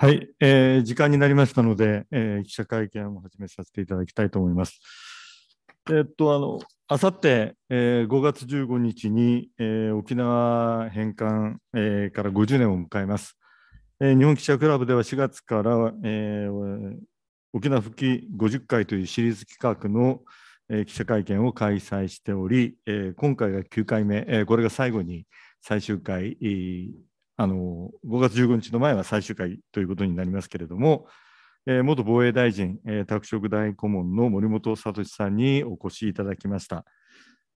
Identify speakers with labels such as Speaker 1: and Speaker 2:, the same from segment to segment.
Speaker 1: はい、えー、時間になりましたので、えー、記者会見を始めさせていただきたいと思います。えっと、あの、あさって、えー、5月15日に、えー、沖縄返還、えー、から50年を迎えます。えー、日本記者クラブでは4月から、えー、沖縄復帰50回というシリーズ企画の、えー、記者会見を開催しており、えー、今回が9回目、えー、これが最後に最終回、えー、あの5月15日の前は最終回ということになりますけれども、えー、元防衛大臣、えー、拓殖大顧問の森本聡さんにお越しいただきました。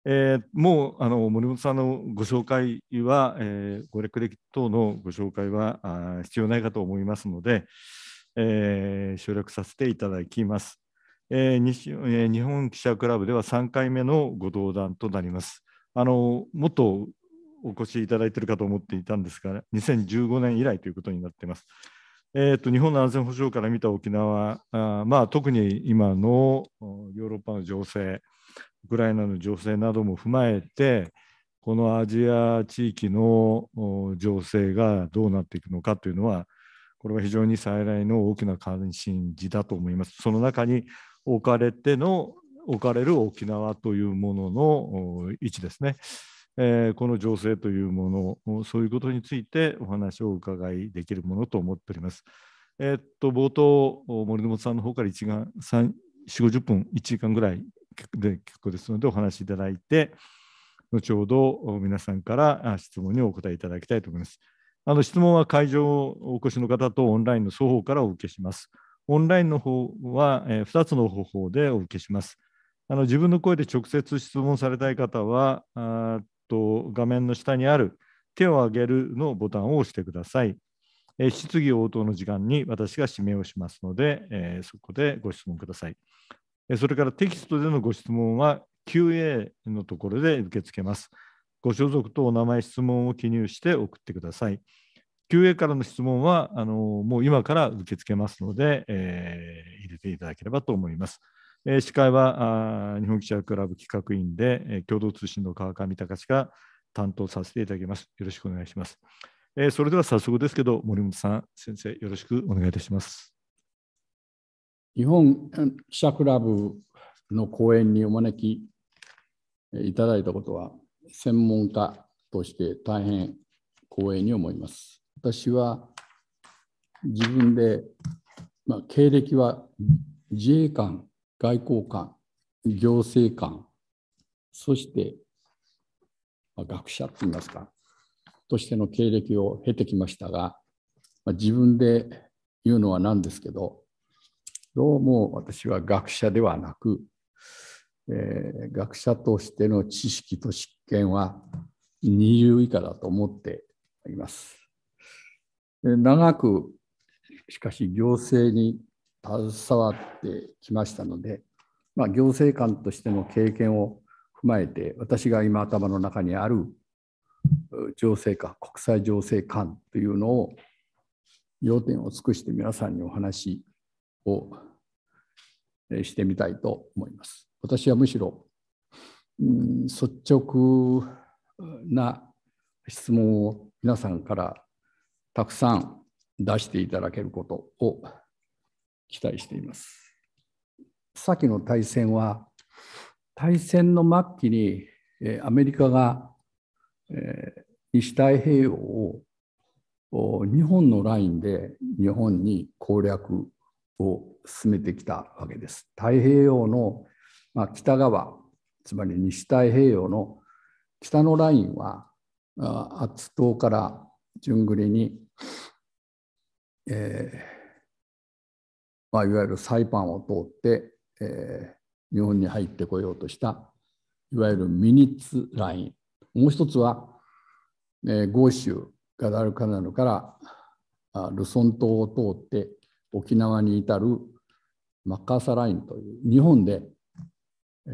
Speaker 1: えー、もうあの森本さんのご紹介は、えー、ご略歴等のご紹介はあ必要ないかと思いますので、えー、省略させていただきます、えーえー。日本記者クラブでは3回目のご登壇となります。あの元お越しいただいているかと思っていたんですが、2015年以来ということになっています。えーと、日本の安全保障から見た沖縄、あまあ、特に今のヨーロッパの情勢、ウクライナの情勢なども踏まえて、このアジア地域の情勢がどうなっていくのかというのは、これは非常に最大の大きな関心事だと思います。その中に置かれての置かれる沖縄というものの位置ですね。えー、この情勢というもの、そういうことについてお話をお伺いできるものと思っております。えー、っと冒頭、森本さんの方から1間3 4 50分、1時間ぐらいで結構ですので、お話しいただいて、後ほど皆さんから質問にお答えいただきたいと思います。あの質問は会場をお越しの方とオンラインの双方からお受けします。オンラインの方は2つの方法でお受けします。あの自分の声で直接質問されたい方は、と画面の下にある手を挙げるのボタンを押してください。え質疑応答の時間に私が指名をしますので、えそこでご質問ください、えそれからテキストでのご質問は QA のところで受け付けます。ご所属とお名前、質問を記入して送ってください。QA からの質問はあのもう今から受け付けますので、えー、入れていただければと思います。えー、司会はあ日本記者クラブ企画員で、えー、共同通信の川上隆が担当させていただきます。よろしくお願いします。えー、それでは早速ですけど、森本さん、先生、よろしくお願いいたします。
Speaker 2: 日本記者クラブの講演にお招きいただいたことは、専門家として大変光栄に思います。私は自分で、まあ、経歴は自衛官外交官、行政官、そして、まあ、学者といいますか、としての経歴を経てきましたが、まあ、自分で言うのはなんですけど、どうも私は学者ではなく、えー、学者としての知識と実験は二流以下だと思っています。長くしかし行政に携わってきましたので、まあ、行政官としての経験を踏まえて私が今頭の中にある情勢か国際情勢観というのを要点を尽くして皆さんにお話をしてみたいと思います。私はむしろ、うん、率直な質問を皆さんからたくさん出していただけることを期待しています。先の大戦は大戦の末期にアメリカが西太平洋を日本のラインで日本に攻略を進めてきたわけです。太平洋の北側つまり西太平洋の北のラインはアッ島から順繰りに、えー、まあ、いわゆるサイパンを通って、えー、日本に入ってこようとしたいわゆるミニッツラインもう一つは、えー、豪州ガダルカナルからあルソン島を通って沖縄に至るマッカーサラインという日本で、えー、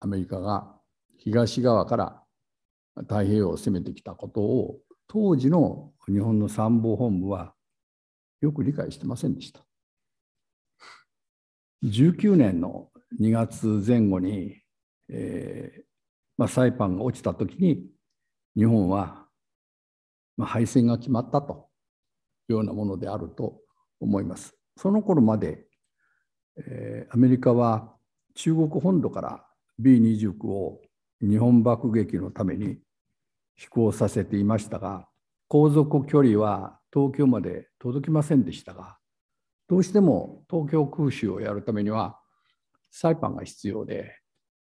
Speaker 2: アメリカが東側から太平洋を攻めてきたことを当時の日本の参謀本部はよく理解してませんでした。19年の2月前後に、えーまあ、サイパンが落ちた時に日本は、まあ、敗戦が決まったというようなものであると思います。その頃まで、えー、アメリカは中国本土から B29 を日本爆撃のために飛行させていましたが航続距離は東京まで届きませんでしたがどうしても東京空襲をやるためにはサイパンが必要で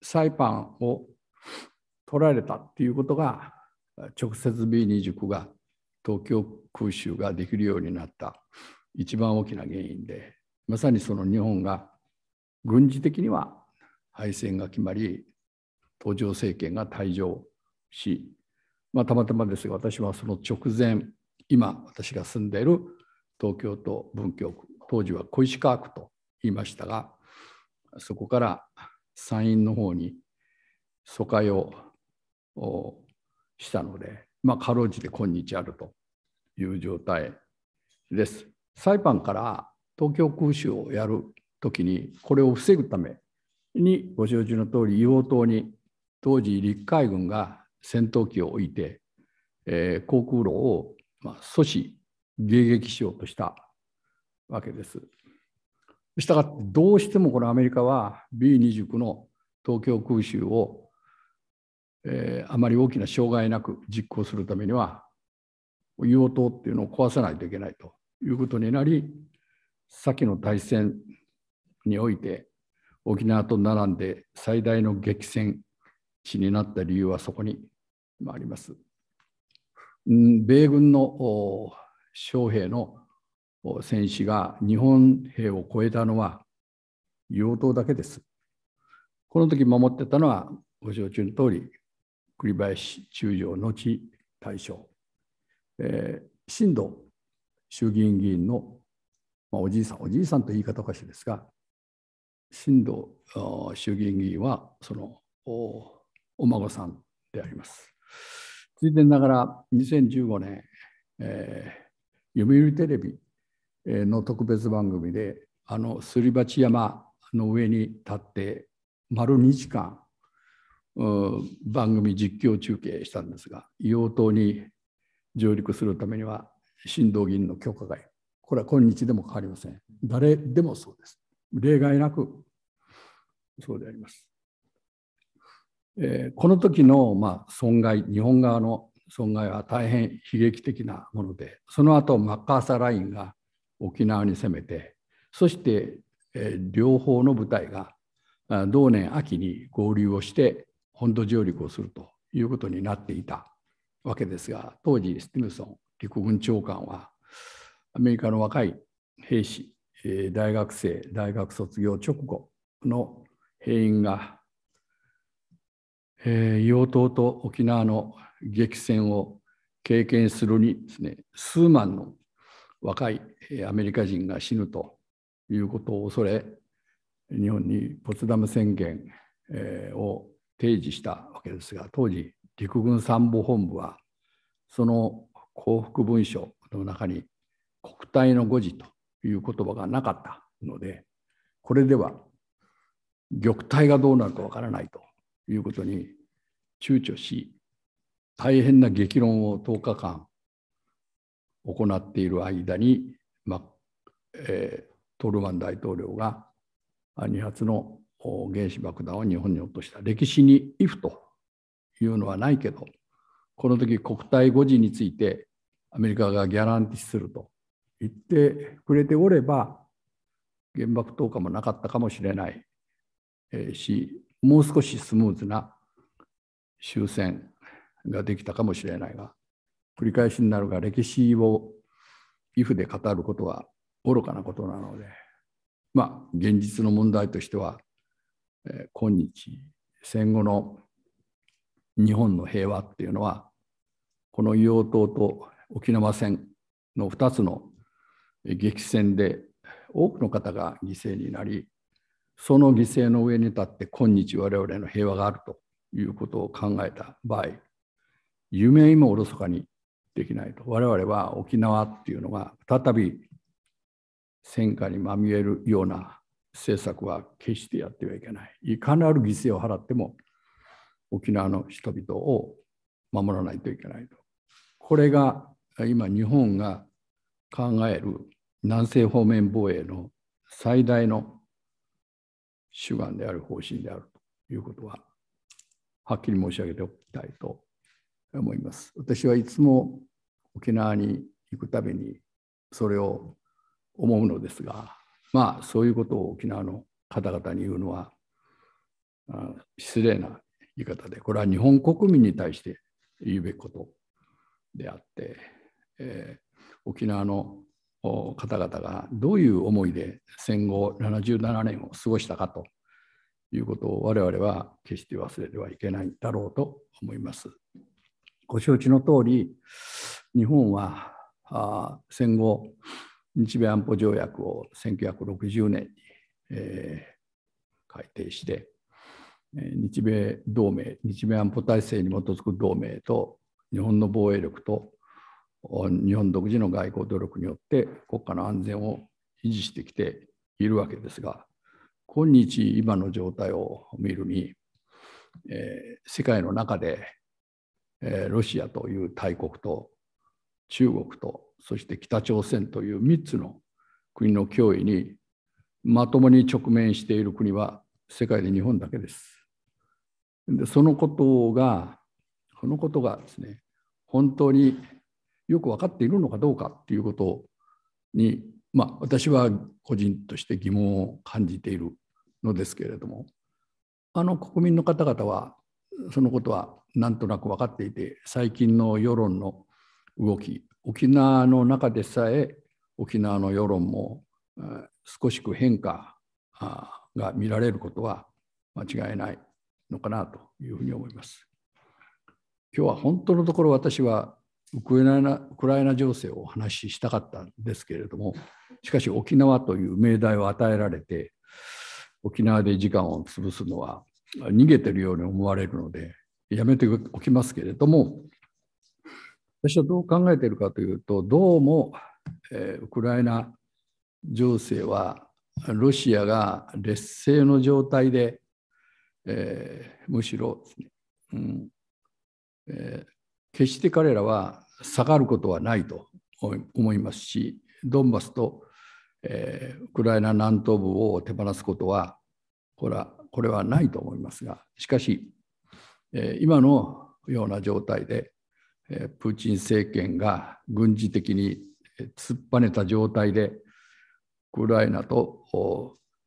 Speaker 2: サイパンを取られたっていうことが直接 B29 が東京空襲ができるようになった一番大きな原因でまさにその日本が軍事的には敗戦が決まり東上政権が退場しまあ、たまたまですが私はその直前今私が住んでいる東京都文京区当時は小石川区と言いましたがそこから山陰の方に疎開をしたので、まあ、かろうじて今日あるという状態です。サイパンから東京空襲をやるときにこれを防ぐためにご承知の通り硫黄島に当時陸海軍が戦闘機を置いて、えー、航空路を、まあ、阻止迎撃しようとしたわけです。したがってどうしてもこのアメリカは B29 の東京空襲を、えー、あまり大きな障害なく実行するためには UO っていうのを壊さないといけないということになり先の大戦において沖縄と並んで最大の激戦地になった理由はそこにもあります。米軍の将兵の戦士が日本兵を超えたのは妖刀だけです。この時守ってたのはご承知の通り栗林中将後大将、えー、新藤衆議院議員の、まあ、おじいさんおじいさんと言い方おかしいですが新藤衆議院議員はそのお孫さんであります。ついでながら2015年、えー、読売テレビの特別番組であのすり鉢山の上に立って丸2時間番組実況中継したんですが硫黄島に上陸するためには新道議員の許可がいるこれは今日でも変わりません誰でもそうです例外なくそうでありますえー、この時のまあ損害日本側の損害は大変悲劇的なものでその後マッカーサーラインが沖縄に攻めてそして、えー、両方の部隊が同年秋に合流をして本土上陸をするということになっていたわけですが当時スティムソン陸軍長官はアメリカの若い兵士大学生大学卒業直後の兵員がえー、硫黄島と沖縄の激戦を経験するにですね数万の若いアメリカ人が死ぬということを恐れ日本にポツダム宣言を提示したわけですが当時陸軍参謀本部はその降伏文書の中に国体の誤字という言葉がなかったのでこれでは玉体がどうなるかわからないということに躊躇し、大変な激論を10日間行っている間に、まえー、トルマン大統領が2発の原子爆弾を日本に落とした歴史に「if」というのはないけどこの時国体誤字についてアメリカがギャランティすると言ってくれておれば原爆投下もなかったかもしれないしもう少しスムーズな終戦ができたかもしれないが繰り返しになるが歴史を if で語ることは愚かなことなのでまあ現実の問題としては、え今日戦後の日本の平和っていうのはこの硫黄島と沖縄戦の2つの激戦で多くの方が犠牲になりその犠牲の上に立って今日我々の平和があるということを考えた場合夢にもおろそかにできないと我々は沖縄っていうのが再び戦火にまみえるような政策は決してやってはいけないいかなる犠牲を払っても沖縄の人々を守らないといけないとこれが今日本が考える南西方面防衛の最大の主眼である方針であるということは、はっきり申し上げておきたいと思います。私はいつも沖縄に行くたびにそれを思うのですが、まあそういうことを沖縄の方々に言うのは失礼な言い方で、これは日本国民に対して言うべきことであって、えー、沖縄の方々がどういう思いで戦後77年を過ごしたかということを我々は決して忘れてはいけないだろうと思います。ご承知の通り日本は戦後日米安保条約を1960年に、えー、改定して日米同盟日米安保体制に基づく同盟と日本の防衛力と日本独自の外交努力によって国家の安全を維持してきているわけですが今日今の状態を見るに、えー、世界の中で、えー、ロシアという大国と中国とそして北朝鮮という3つの国の脅威にまともに直面している国は世界で日本だけです。でそのことがそのことがですね本当によく分かっているのかどうかっていうことに、まあ、私は個人として疑問を感じているのですけれどもあの国民の方々はそのことはなんとなく分かっていて最近の世論の動き沖縄の中でさえ沖縄の世論も少しく変化が見られることは間違いないのかなというふうに思います。今日は本当のところ私はウクライナウクライナ情勢をお話ししたかったんですけれどもしかし沖縄という命題を与えられて沖縄で時間を潰すのは逃げてるように思われるのでやめておきますけれども私はどう考えているかというとどうも、えー、ウクライナ情勢はロシアが劣勢の状態で、えー、むしろ、ね、うんえー決して彼らは下がることはないと思いますし、ドンバスと、えー、ウクライナ南東部を手放すことは、これはこれはないと思いますが、しかし、えー、今のような状態で、えー、プーチン政権が軍事的に突っぱねた状態で、ウクライナと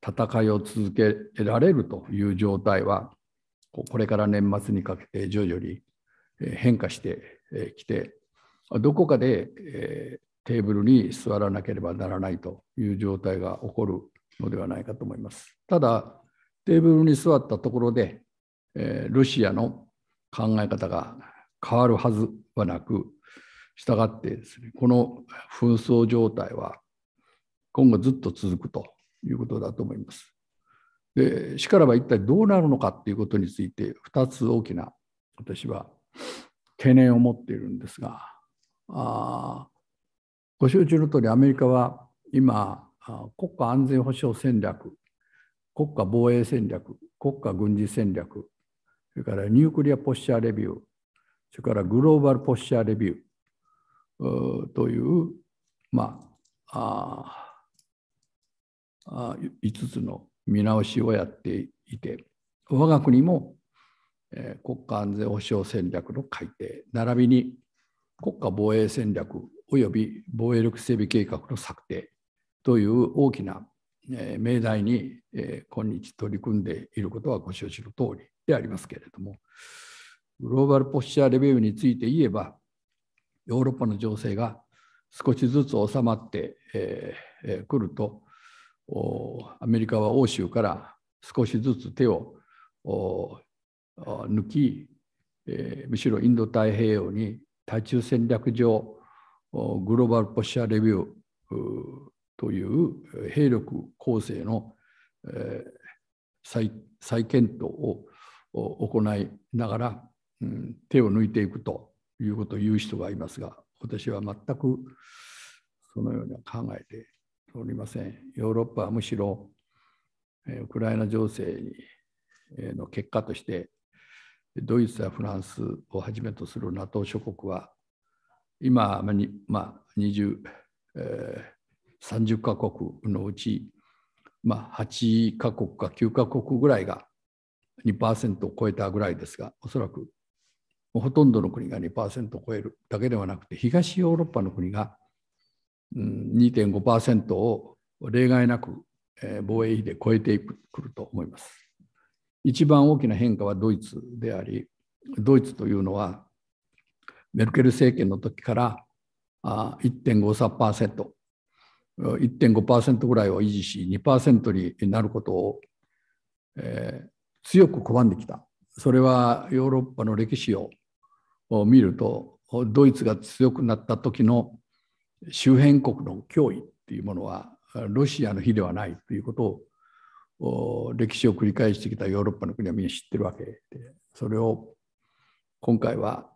Speaker 2: 戦いを続けられるという状態は、これから年末にかけて徐々に変化してきてどこかでテーブルに座らなければならないという状態が起こるのではないかと思います。ただテーブルに座ったところでロシアの考え方が変わるはずはなく従ってですねこの紛争状態は今後ずっと続くということだと思います。でしからば一体どうなるのかということについて2つ大きな私は懸念を持っているんですがあご承知の通りアメリカは今国家安全保障戦略国家防衛戦略国家軍事戦略それからニュークリアポスチャーレビューそれからグローバルポスチャーレビューという、まあ、ああ5つの見直しをやっていて我が国も国家安全保障戦略の改定並びに国家防衛戦略及び防衛力整備計画の策定という大きな命題に今日取り組んでいることはご承知の通りでありますけれどもグローバルポスチャーレビューについて言えばヨーロッパの情勢が少しずつ収まってくるとアメリカは欧州から少しずつ手を抜き、えー、むしろインド太平洋に対中戦略上グローバルポッシャーレビューという兵力構成の、えー、再再検討を行いながら、うん、手を抜いていくということを言う人がいますが私は全くそのようには考えておりません。ヨーロッパはむしろウクライナ情勢の結果としてドイツやフランスをはじめとする NATO 諸国は今、まあ、20、えー、30カ国のうち、まあ、8カ国か9カ国ぐらいが2%を超えたぐらいですがおそらくほとんどの国が2%を超えるだけではなくて東ヨーロッパの国が2.5%を例外なく防衛費で超えてくると思います。一番大きな変化はドイツでありドイツというのはメルケル政権の時から1.53%、1.5%ぐらいを維持し2%になることを、えー、強く拒んできた。それはヨーロッパの歴史を見るとドイツが強くなった時の周辺国の脅威っていうものはロシアの日ではないということを歴史を繰り返してきたヨーロッパの国はみんな知ってるわけでそれを今回は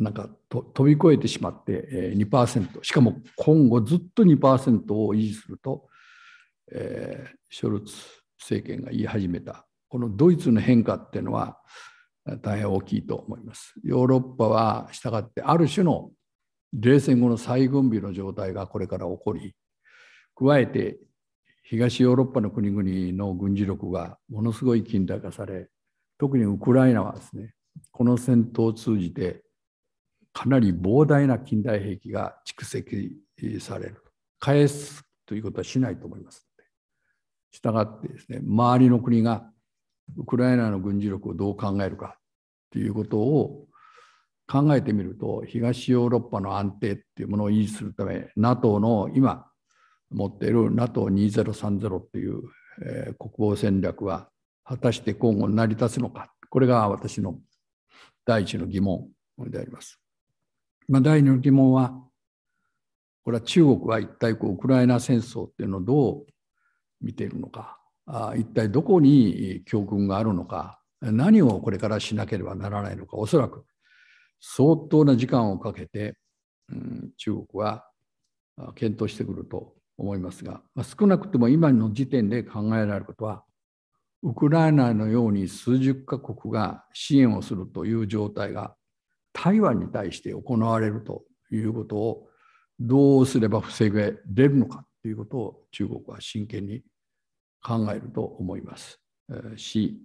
Speaker 2: なんか飛び越えてしまって2%しかも今後ずっと2%を維持すると、えー、ショルツ政権が言い始めたこのドイツの変化っていうのは大変大きいと思います。ヨーロッパはしたがってある種の冷戦後の再軍備の状態がこれから起こり加えて東ヨーロッパの国々の軍事力がものすごい近代化され特にウクライナはですねこの戦闘を通じてかなり膨大な近代兵器が蓄積される返すということはしないと思いますのでがってですね周りの国がウクライナの軍事力をどう考えるかということを考えてみると東ヨーロッパの安定っていうものを維持するため NATO の今持っている NATO2030 っていう、えー、国防戦略は果たして今後成り立つのかこれが私の第一の疑問であります。まあ、第二の疑問はこれは中国は一体こうウクライナ戦争っていうのをどう見ているのかあ一体どこに教訓があるのか何をこれからしなければならないのかおそらく相当な時間をかけて、うん、中国は検討してくると思いますが、まあ、少なくとも今の時点で考えられることは、ウクライナのように数十カ国が支援をするという状態が台湾に対して行われるということをどうすれば防げれるのかということを中国は真剣に考えると思います。し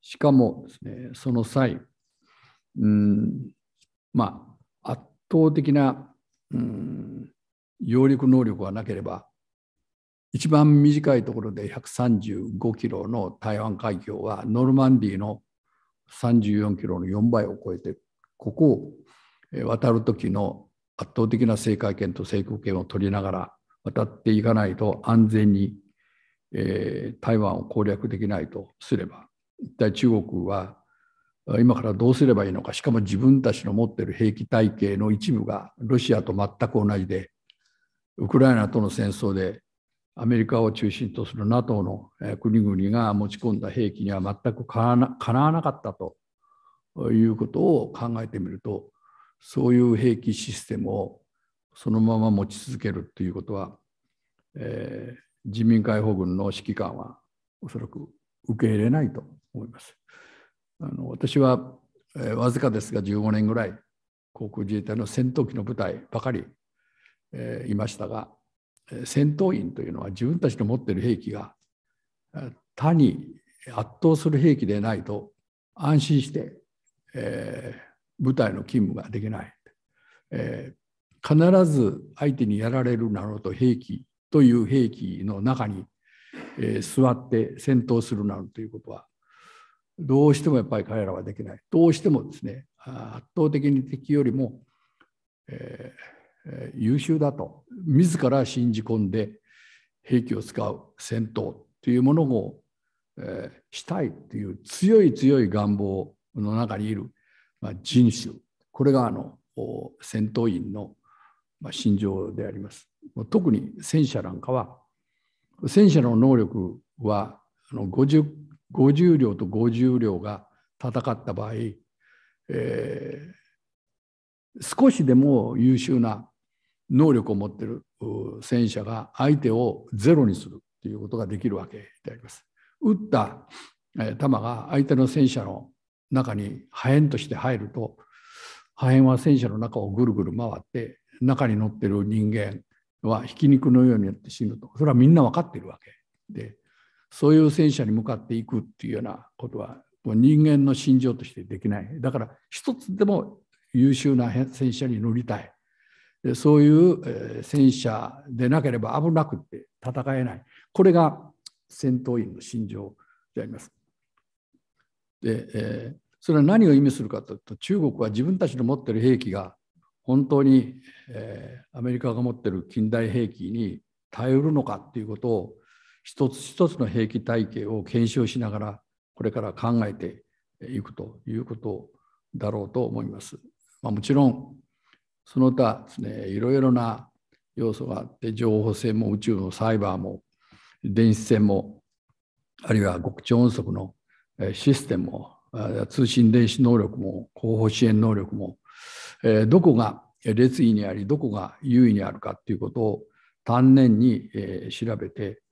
Speaker 2: しかもですねその際、うん、まあ圧倒的な、うん、揚陸能力がなければ一番短いところで135キロの台湾海峡はノルマンディーの34キロの4倍を超えてここを渡る時の圧倒的な制海権と制空権を取りながら渡っていかないと安全に、えー、台湾を攻略できないとすれば一体中国は今からどうすればいいのかしかも自分たちの持っている兵器体系の一部がロシアと全く同じでウクライナとの戦争でアメリカを中心とする NATO の国々が持ち込んだ兵器には全くかなわなかったということを考えてみるとそういう兵器システムをそのまま持ち続けるということは、えー、人民解放軍の指揮官はおそらく受け入れないと思います。あの私は、えー、わずかですが15年ぐらい航空自衛隊の戦闘機の部隊ばかりえいましたが戦闘員というのは自分たちの持っている兵器が他に圧倒する兵器でないと安心して、えー、部隊の勤務ができない、えー、必ず相手にやられるなどと兵器という兵器の中に、えー、座って戦闘するなどということはどうしてもやっぱり彼らはできないどうしてもですね圧倒的に敵よりも、えー、優秀だと自ら信じ込んで兵器を使う戦闘というものを、えしたいという強い強い願望の中にいる、ま人種これがあの戦闘員の、ま心情であります。特に戦車なんかは戦車の能力はあの 50, 50両と50両が戦った場合、えー、少しでも優秀な能力を持ってる戦車が相手をゼロにするということができるわけであります。撃った弾が相手の戦車の中に破片として入ると破片は戦車の中をぐるぐる回って中に乗ってる人間はひき肉のようになって死ぬとそれはみんな分かってるわけでそういう戦車に向かっていくっていうようなことは人間の心情としてできないだから一つでも優秀な戦車に乗りたいそういう戦車でなければ危なくて戦えない。これが戦闘員の心情であります。で、えー、それは何を意味するかというと中国は自分たちの持ってる兵器が本当に、えー、アメリカが持ってる近代兵器に頼るのかっていうことを一つ一つの兵器体系を検証しながらこれから考えていくということだろうと思います。まあ、もちろんその他ですねいろいろな要素があって情報戦も宇宙のサイバーも電子戦もあるいは極超音速のシステムも通信電子能力も後方支援能力もどこが列位にありどこが優位にあるかということを丹念に調べて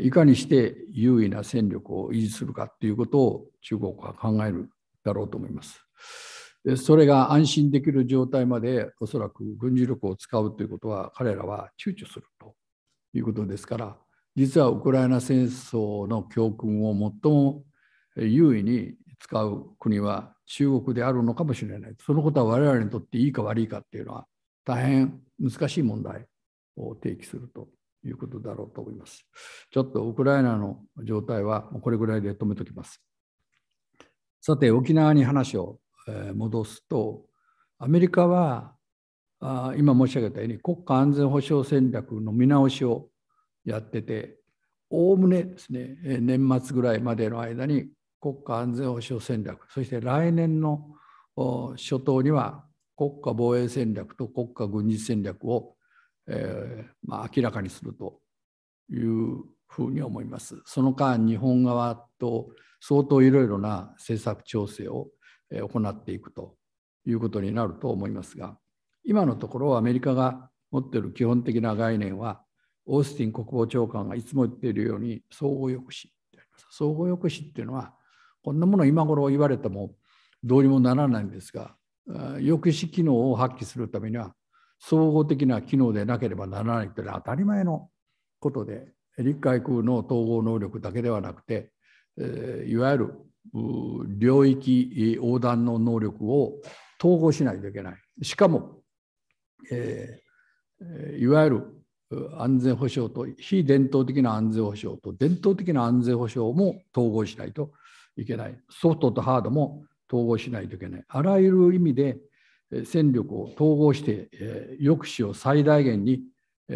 Speaker 2: いかにして優位な戦力を維持するかということを中国は考えるだろうと思います。それが安心できる状態までおそらく軍事力を使うということは彼らは躊躇するということですから実はウクライナ戦争の教訓を最も優位に使う国は中国であるのかもしれないそのことは我々にとっていいか悪いかっていうのは大変難しい問題を提起するということだろうと思います。ちょっとウクライナの状態はこれぐらいで止めときます。さて沖縄に話を戻すとアメリカは今申し上げたように国家安全保障戦略の見直しをやってておおむねですね年末ぐらいまでの間に国家安全保障戦略そして来年の初頭には国家防衛戦略と国家軍事戦略を、えー、まあ、明らかにするというふうに思います。その間日本側と相当いろいろな政策調整を行っていくということになると思いますが今のところアメリカが持っている基本的な概念はオースティン国防長官がいつも言っているように相互抑止であります相互抑止っていうのはこんなもの今頃言われてもどうにもならないんですが抑止機能を発揮するためには総合的な機能でなければならないというのは当たり前のことで陸海空の統合能力だけではなくて、えいわゆる領域横断の能力を統合しないといけない。しかも、えー、いわゆる安全保障と非伝統的な安全保障と伝統的な安全保障も統合しないといけない。ソフトとハードも統合しないといけない。あらゆる意味で戦力を統合して、えー、抑止を最大限に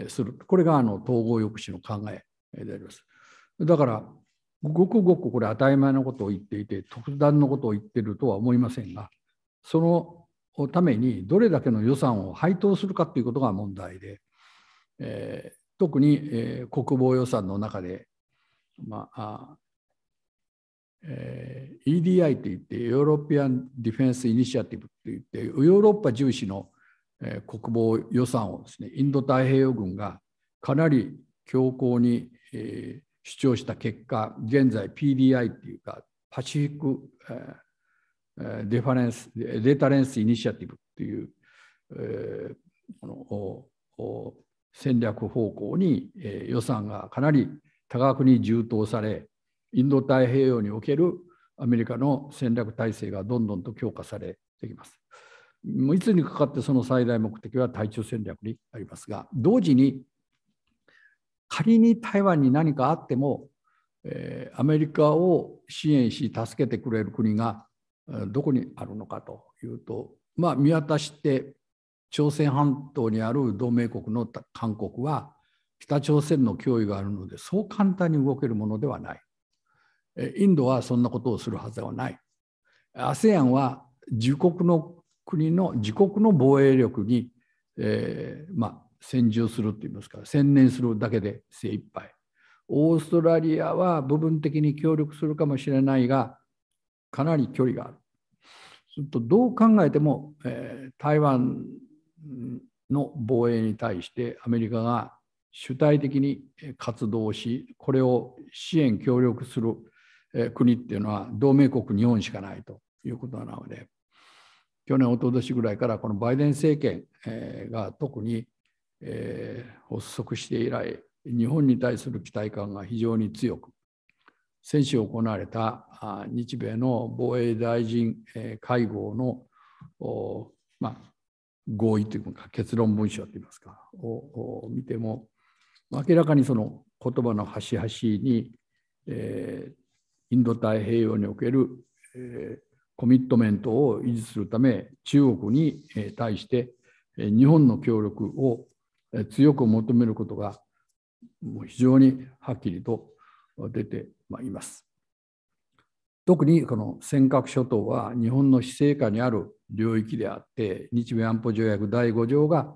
Speaker 2: する。これがあの統合抑止の考えであります。だからごくごくこれ当たり前のことを言っていて特段のことを言ってるとは思いませんがそのためにどれだけの予算を配当するかということが問題で、えー、特に、えー、国防予算の中で、まあえー、EDI といってヨーロッピアン・ディフェンス・イニシアティブといってヨーロッパ重視の、えー、国防予算をですねインド太平洋軍がかなり強硬に、えー、主張した結果現在 PDI っていうかパシフィック、えデファレンスデータレンスイニシアティブっていう、えー、この戦略方向に、えー、予算がかなり多額に充当されインド太平洋におけるアメリカの戦略体制がどんどんと強化されてきます。もういつにかかってその最大目的は対中戦略にありますが同時に仮に台湾に何かあっても、えー、アメリカを支援し助けてくれる国がどこにあるのかというと、まあ、見渡して朝鮮半島にある同盟国の韓国は北朝鮮の脅威があるのでそう簡単に動けるものではない。インドはそんなことをするはずはない。ASEAN は自国の国の自国の防衛力に、えー、まあ、専従するって言いますか専念するだけで精一杯オーストラリアは部分的に協力するかもしれないがかなり距離があるするとどう考えても、えー、台湾の防衛に対してアメリカが主体的に活動しこれを支援協力する国っていうのは同盟国日本しかないということなので去年おととしぐらいからこのバイデン政権が特にえー、発足して以来日本に対する期待感が非常に強く先週行われた日米の防衛大臣会合の、まあ、合意というか結論文書といいますかを見ても明らかにその言葉の端々に、えー、インド太平洋における、えー、コミットメントを維持するため中国に対して日本の協力を強く求めることがもう非常にはっきりと出てまいります。特にこの尖閣諸島は日本の非制下にある領域であって日米安保条約第5条が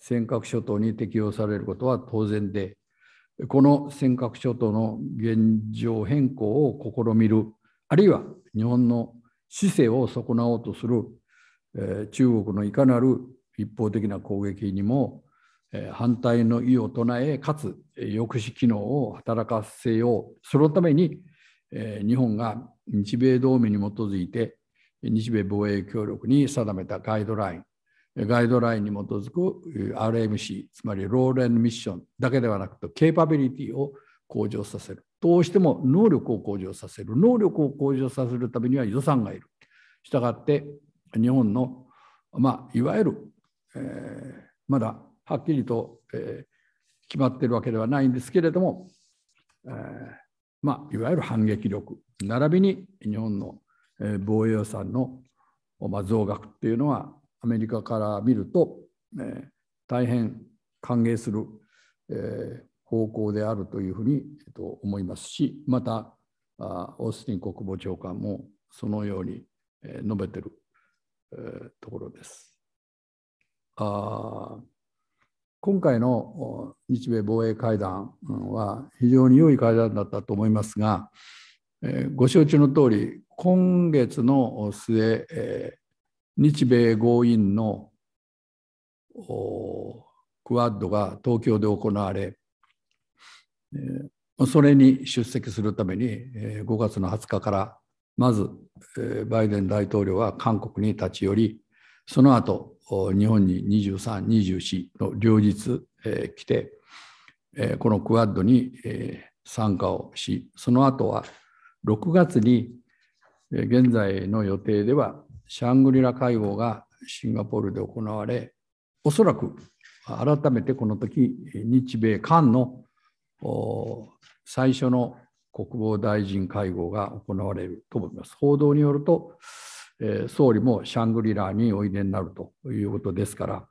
Speaker 2: 尖閣諸島に適用されることは当然でこの尖閣諸島の現状変更を試みるあるいは日本の姿勢を損なおうとする、えー、中国のいかなる一方的な攻撃にも反対の意を唱えかつ抑止機能を働かせようそのために日本が日米同盟に基づいて日米防衛協力に定めたガイドラインガイドラインに基づく RMC つまりローレンミッションだけではなくてケーパビリティを向上させるどうしても能力を向上させる能力を向上させるためには予算がいるしたがって日本のまあいわゆる、えー、まだはっきりと、え決まっているわけではないんですけれども、えまあ、いわゆる反撃力並びに日本の防衛予算の増額っていうのはアメリカから見ると、え大変歓迎する、え方向であるというふうに、えー、と思いますしまたあオースティン国防長官もそのように、え述べてる、えところです。あ今回の日米防衛会談は非常に良い会談だったと思いますが、ご承知の通り、今月の末、日米合意のクワッドが東京で行われ、それに出席するために、5月の20日から、まずバイデン大統領は韓国に立ち寄り、その後日本に23、24の両日、えー、来て、えー、このクアッドに、えー、参加をし、その後は6月に、えー、現在の予定ではシャングリラ会合がシンガポールで行われ、おそらく改めてこの時、日米韓の最初の国防大臣会合が行われると思います。報道によると、え総理もシャングリラにおいでになるということですから、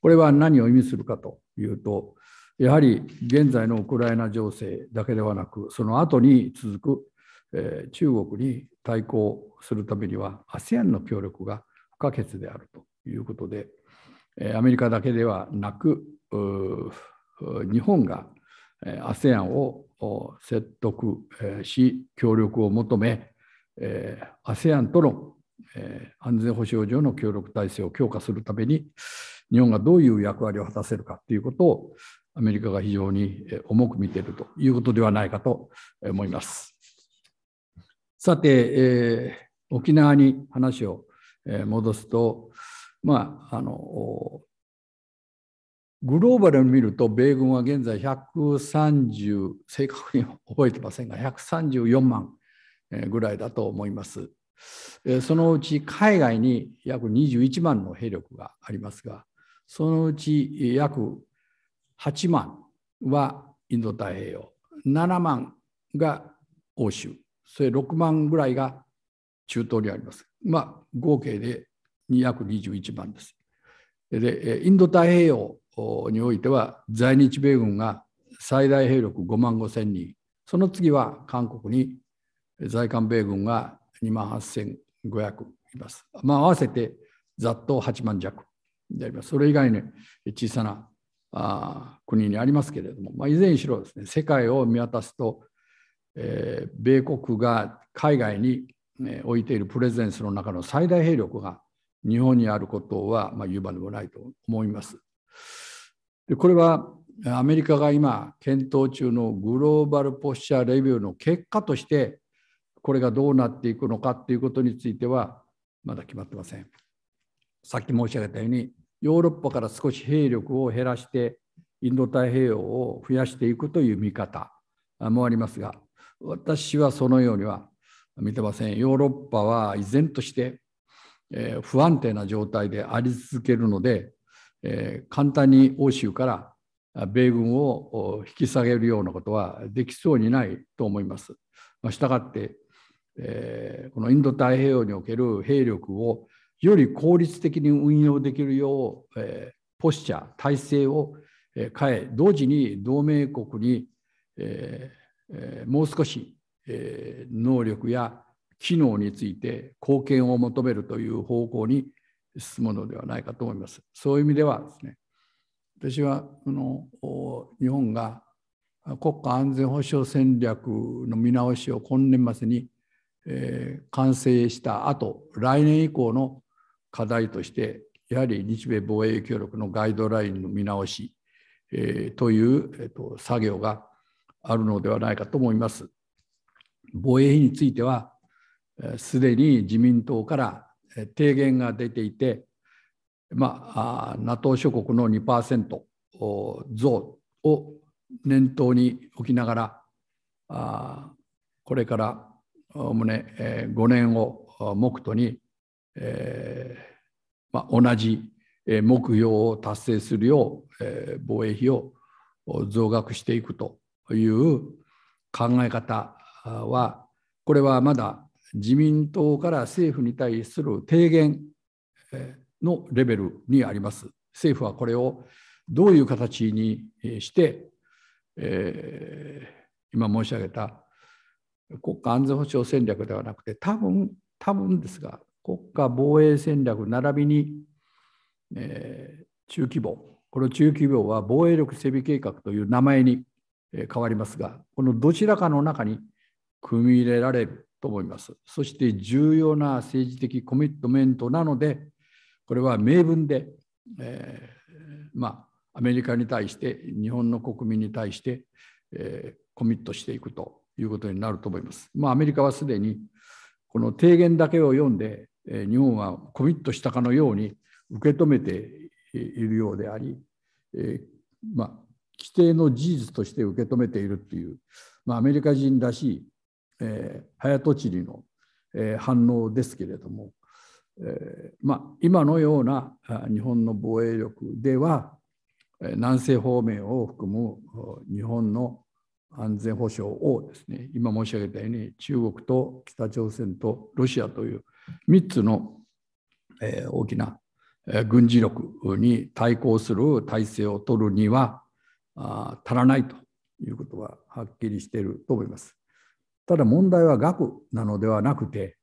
Speaker 2: これは何を意味するかというと、やはり現在のウクライナ情勢だけではなく、その後に続く、え中国に対抗するためには、ASEAN の協力が不可欠であるということで、えアメリカだけではなく、日本が ASEAN を説得し、協力を求め、ASEAN とのえ安全保障上の協力体制を強化するために日本がどういう役割を果たせるかということをアメリカが非常に重く見ているということではないかと思います。さて、えー、沖縄に話を戻すと、まあ、あのグローバルを見ると米軍は現在130正確に覚えてませんが134万ぐらいだと思います。そのうち海外に約21万の兵力がありますが、そのうち約8万はインド太平洋、7万が欧州、それ6万ぐらいが中東にあります。まあ、合計で約21万です。で、インド太平洋においては、在日米軍が最大兵力5万5千人、その次は韓国に在韓米軍が2万8500います。まあ、合わせてざっと8万弱であります。それ以外に小さなあ国にありますけれども、まあ、いずれにしろですね、世界を見渡すと、えー、米国が海外に、ね、置いているプレゼンスの中の最大兵力が日本にあることは、まあ、言うまでもないと思います。でこれはアメリカが今検討中のグローバルポスチャーレビューの結果としてこれがどうなっていくのかということについてはまだ決まってません。さっき申し上げたようにヨーロッパから少し兵力を減らしてインド太平洋を増やしていくという見方もありますが私はそのようには見てません。ヨーロッパは依然として、え不安定な状態であり続けるので、え簡単に欧州から米軍を引き下げるようなことはできそうにないと思います。まあ、したがってえー、このインド太平洋における兵力をより効率的に運用できるよう、えー、ポスチャー体制を変え同時に同盟国に、えー、もう少し、えー、能力や機能について貢献を求めるという方向に進むのではないかと思います。そういう意味ではですね私はこの日本が国家安全保障戦略の見直しを今年末にえー、完成した後来年以降の課題としてやはり日米防衛協力のガイドラインの見直し、えー、という、えーと、作業があるのではないかと思います。防衛費についてはすで、えー、に自民党から提言が出ていて、まあ、NATO 諸国の2%増を念頭に置きながらこれからおむね、えー、5年を目途に、えーまあ、同じ目標を達成するよう、えー、防衛費を増額していくという考え方はこれはまだ自民党から政府に対する提言のレベルにあります。政府はこれをどういう形にして、えー、今申し上げた国家安全保障戦略ではなくて多分多分ですが国家防衛戦略並びに、えー、中規模この中規模は防衛力整備計画という名前に変わりますがこのどちらかの中に組み入れられると思いますそして重要な政治的コミットメントなのでこれは明文で、えー、まあアメリカに対して日本の国民に対して、えー、コミットしていくということになると思います。まあ、アメリカはすでにこの提言だけを読んで日本はコミットしたかのように受け止めているようであり、えまあ、規定の事実として受け止めているという、まあ、アメリカ人らしい、えー、早とちりの、えー、反応ですけれども、えー、まあ、今のような日本の防衛力では南西方面を含む日本の安全保障をですね今申し上げたように中国と北朝鮮とロシアという3つの、えー、大きな軍事力に対抗する体制を取るにはあ足らないということははっきりしていると思います。ただ問題は額なのではなくて、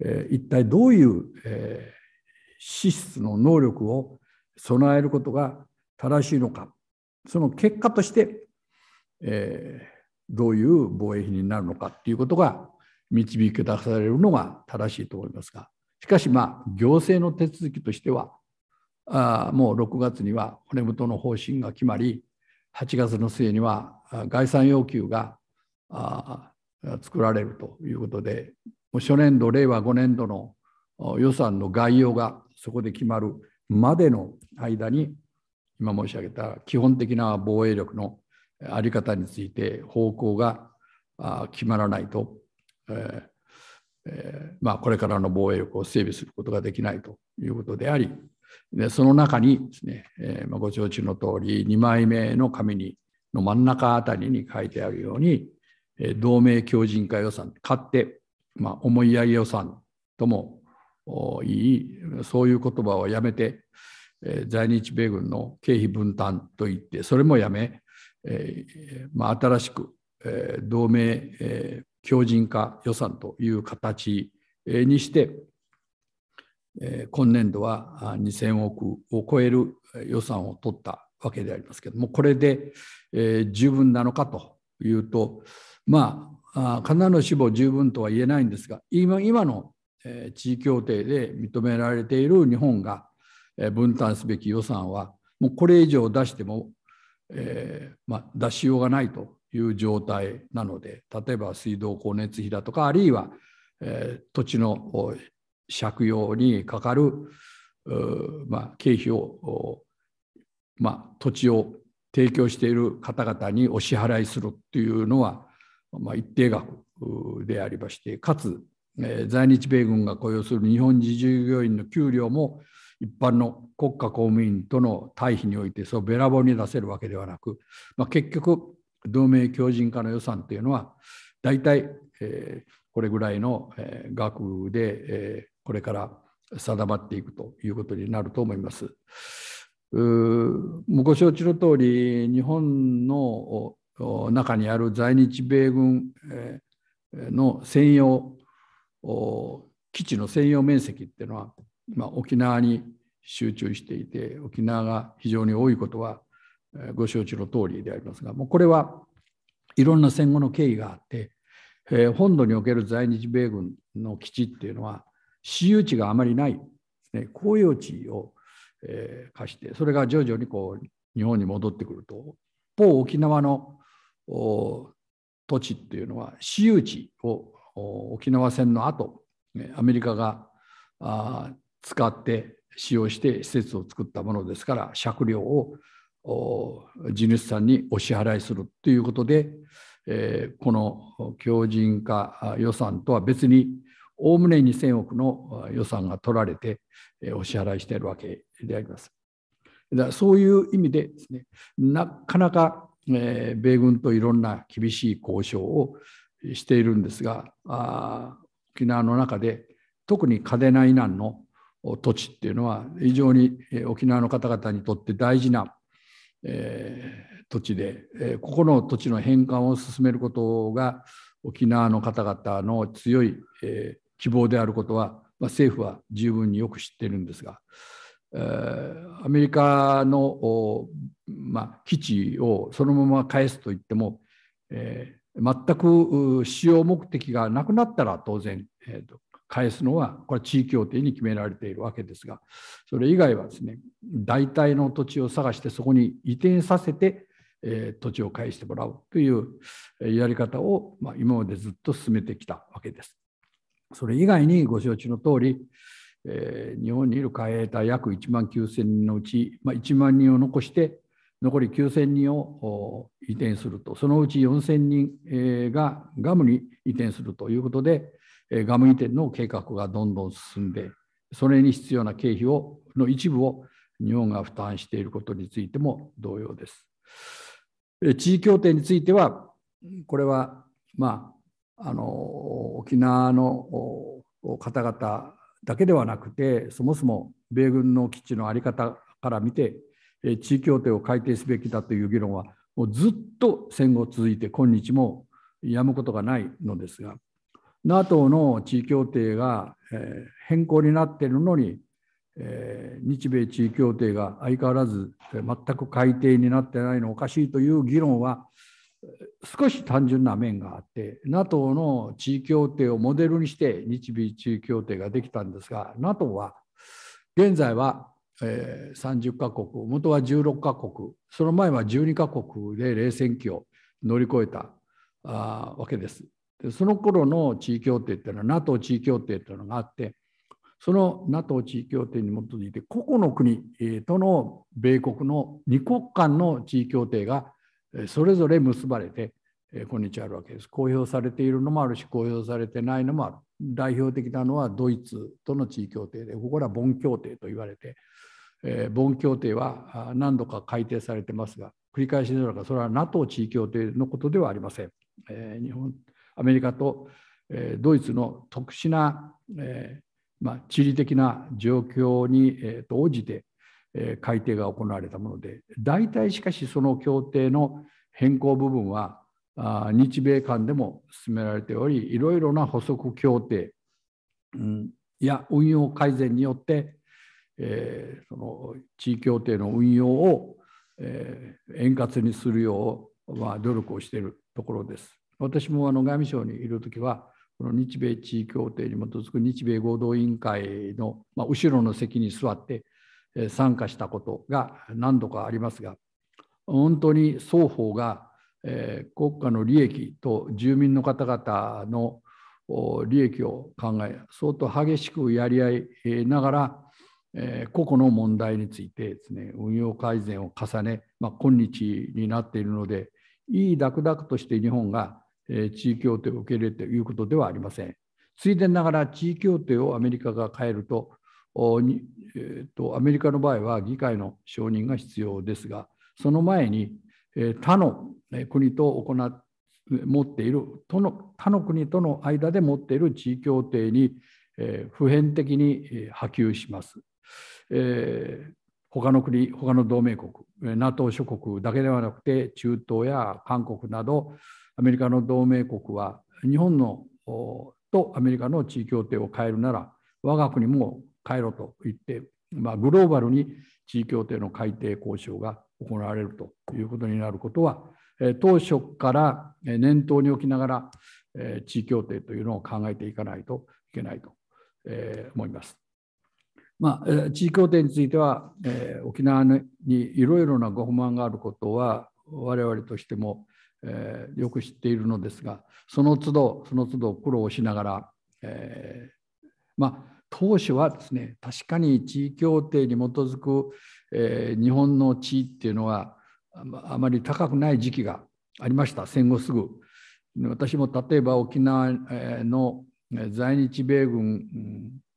Speaker 2: えー、一体どういう、えー、資質の能力を備えることが正しいのかその結果としてえー、どういう防衛費になるのかっていうことが導き出されるのが正しいと思いますがしかしまあ行政の手続きとしてはあもう6月には骨太の方針が決まり8月の末には概算要求があ作られるということでもう初年度令和5年度の予算の概要がそこで決まるまでの間に今申し上げた基本的な防衛力のあり方について方向が決まらないと、ええまあ、これからの防衛力を整備することができないということでありでその中にですね、えまあ、ご承知の通り2枚目の紙にの真ん中あたりに書いてあるように同盟強靭化予算買って、まあ、思いやり予算ともいいそういう言葉をやめて在日米軍の経費分担といってそれもやめえー、まあ、新しく、えー、同盟、えー、強靭化予算という形にして、えー、今年度は2000億を超える予算を取ったわけでありますけどもこれで、えー、十分なのかというとまあ必ずしも十分とは言えないんですが今今の、えー、地位協定で認められている日本が分担すべき予算はもうこれ以上出してもえー、まあ、出しようがないという状態なので例えば水道光熱費だとかあるいは、えー、土地の借用にかかる、まあ、経費を、まあ、土地を提供している方々にお支払いするというのは、まあ、一定額でありましてかつ、えー、在日米軍が雇用する日本人従業員の給料も、一般の国家公務員との対比においてそうべらぼうに出せるわけではなく、まあ、結局同盟強靭化の予算というのは大体、えー、これぐらいの、えー、額で、えー、これから定まっていくということになると思います。うご承知の通り日本の中にある在日米軍の専用基地の専用面積っていうのはまあ、沖縄に集中していて沖縄が非常に多いことはご承知の通りでありますがもうこれはいろんな戦後の経緯があって、えー、本土における在日米軍の基地っていうのは私有地があまりないですね公用地を、えー、貸してそれが徐々にこう日本に戻ってくると一方沖縄の土地っていうのは私有地を沖縄戦の後アメリカがあ使って使用して施設を作ったものですから借料を地主さんにお支払いするということで、えー、この強靭化予算とは別におおむね2000億の予算が取られて、お支払いしているわけであります。だそういう意味でですねなかなか、えー、米軍といろんな厳しい交渉をしているんですがあ沖縄の中で特に嘉手納以南の土地っていうのは非常に沖縄の方々にとって大事な、えー、土地で、えー、ここの土地の返還を進めることが沖縄の方々の強い、えー、希望であることは、まあ、政府は十分によく知っているんですが、えー、アメリカの、まあ、基地をそのまま返すといっても、えー、全く使用目的がなくなったら当然、えー返すのはこれ地域協定に決められているわけですがそれ以外はですね大体の土地を探してそこに移転させて、え土地を返してもらうというやり方を、ま今までずっと進めてきたわけです。それ以外にご承知の通り、え日本にいる海兵隊約1万9000人のうち、ま1万人を残して残り9000人を移転するとそのうち4000人がガムに移転するということでガム移転の計画がどんどん進んで、それに必要な経費をの一部を日本が負担していることについても同様です。地位協定については、これは、まあ、あの沖縄の方々だけではなくて、そもそも米軍の基地の在り方から見て、地位協定を改定すべきだという議論は、もうずっと戦後続いて、今日もやむことがないのですが、NATO の地位協定が、変更になっているのに、日米地位協定が相変わらず、全く改定になってないのおかしいという議論は少し単純な面があって NATO の地位協定をモデルにして日米地位協定ができたんですが NATO は現在は、30カ国元は16カ国その前は12カ国で冷戦期を乗り越えたわけです。でその頃の地位協定っていうのは NATO 地位協定っていうのがあってその NATO 地位協定に基づいて個々の国との米国の2国間の地位協定がそれぞれ結ばれて今日あるわけです。公表されているのもあるし公表されてないのもある。代表的なのはドイツとの地位協定でここらボン協定と言われて、えー、ボン協定は何度か改定されてますが繰り返しながらそれは NATO 地位協定のことではありません。えー、日本アメリカと、えドイツの特殊な、えまあ、地理的な状況に、えー、応じて、え改定が行われたもので大体しかしその協定の変更部分はあ日米間でも進められておりいろいろな補足協定、うん、や運用改善によって、えー、その地位協定の運用を、えー、円滑にするよう、まあ、努力をしているところです。私もあの外務省にいる時はこの日米地位協定に基づく日米合同委員会の、まあ、後ろの席に座って参加したことが何度かありますが本当に双方が、えー、国家の利益と住民の方々の利益を考え相当激しくやり合いながら、えー、個々の問題についてですね運用改善を重ね、まあ、今日になっているのでいいダクダクとして日本が地位協定を受け入れるということではありません。ついでながら地位協定をアメリカが変えると、えー、とアメリカの場合は議会の承認が必要ですが、その前に他の国と行っ持っている他の国との間で持っている地位協定に、えー、普遍的に波及します。えー、他の国、他の同盟国、NATO 諸国だけではなくて、中東や韓国など、アメリカの同盟国は日本のとアメリカの地位協定を変えるなら我が国も変えろと言って、まあ、グローバルに地位協定の改定交渉が行われるということになることは当初から念頭に置きながら地位協定というのを考えていかないといけないと思います。まあ、地位協定については沖縄にいろいろなご不満があることは我々としてもえー、よく知っているのですがその都度その都度苦労しながら、えー、まあ当初はですね確かに地位協定に基づく、えー、日本の地位っていうのはあまり高くない時期がありました戦後すぐ私も例えば沖縄の在日米軍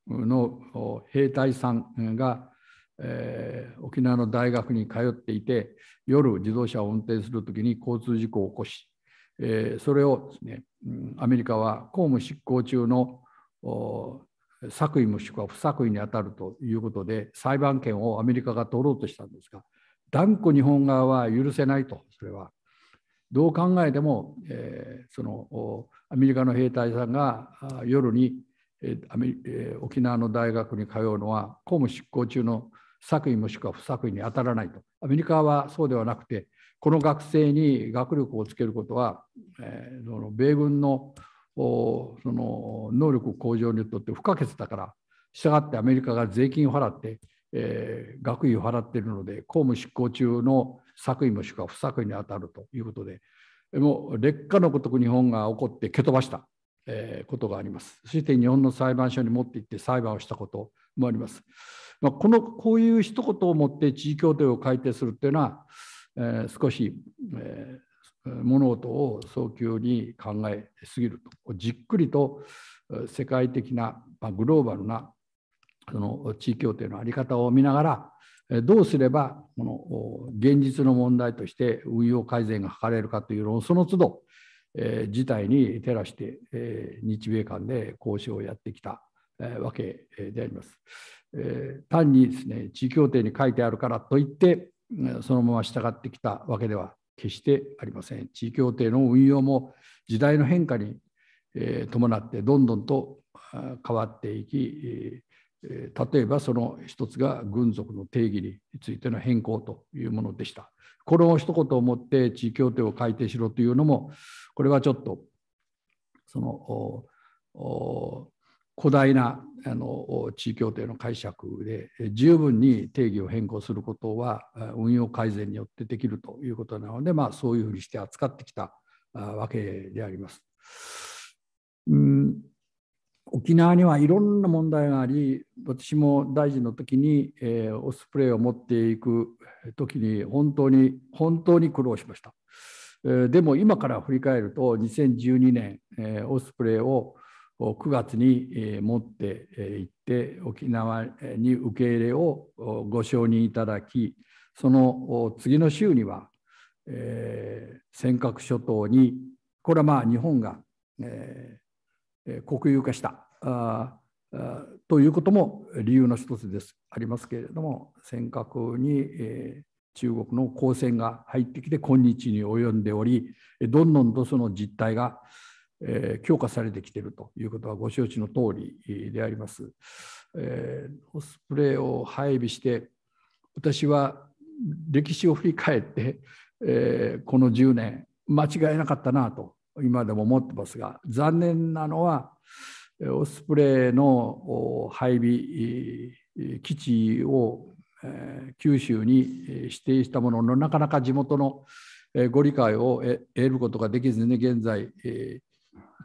Speaker 2: の兵隊さんがえー、沖縄の大学に通っていて夜自動車を運転する時に交通事故を起こし、えー、それをですね、アメリカは公務執行中の作為もしくは不作為にあたるということで裁判権をアメリカが取ろうとしたんですが断固日本側は許せないとそれはどう考えても、えー、そのアメリカの兵隊さんが夜に、えー、沖縄の大学に通うのは公務執行中の作為もしくは不作為に当たらないと。アメリカはそうではなくて、この学生に学力をつけることは、えー、その米軍のその能力向上にとって不可欠だから、したがってアメリカが税金を払って、えー、学位を払っているので、公務執行中の作為もしくは不作為に当たるということで、もう劣化のごとく日本が起こって蹴飛ばした、えー、ことがあります。そして日本の裁判所に持って行って裁判をしたこともあります。まあ、このこういう一言をもって地位協定を改定するっていうのは、えー、少し、えー、物事を早急に考えすぎるとじっくりと世界的な、まあ、グローバルなその地位協定の在り方を見ながらどうすればこの現実の問題として運用改善が図れるかというのをその都度、え事態に照らして、え日米間で交渉をやってきた、えわけであります。え単にですね地位協定に書いてあるからといってそのまま従ってきたわけでは決してありません。地位協定の運用も時代の変化に伴ってどんどんと変わっていき例えばその一つが軍属の定義についての変更というものでした。これを一言をもって地位協定を改定しろというのもこれはちょっとその古代なあの地位協定の解釈で十分に定義を変更することは運用改善によってできるということなので、まあ、そういうふうにして扱ってきたわけであります。うん沖縄にはいろんな問題があり私も大臣の時に、えー、オスプレイを持っていく時に本当に本当に苦労しました、えー、でも今から振り返ると2012年、えー、オスプレイを9月に持っていって沖縄に受け入れをご承認いただきその次の週には、えー、尖閣諸島にこれはまあ日本が、えー、国有化したああということも理由の一つですありますけれども尖閣に、えー、中国の公船が入ってきて今日に及んでおりどんどんとその実態が、え強化されてきているということはご承知の通りであります。えー、スプレイを配備して私は歴史を振り返って、えー、この10年間違えなかったなと今でも思ってますが残念なのはオスプレイの配備基地を九州に指定したもののなかなか地元のご理解を得ることができずに現在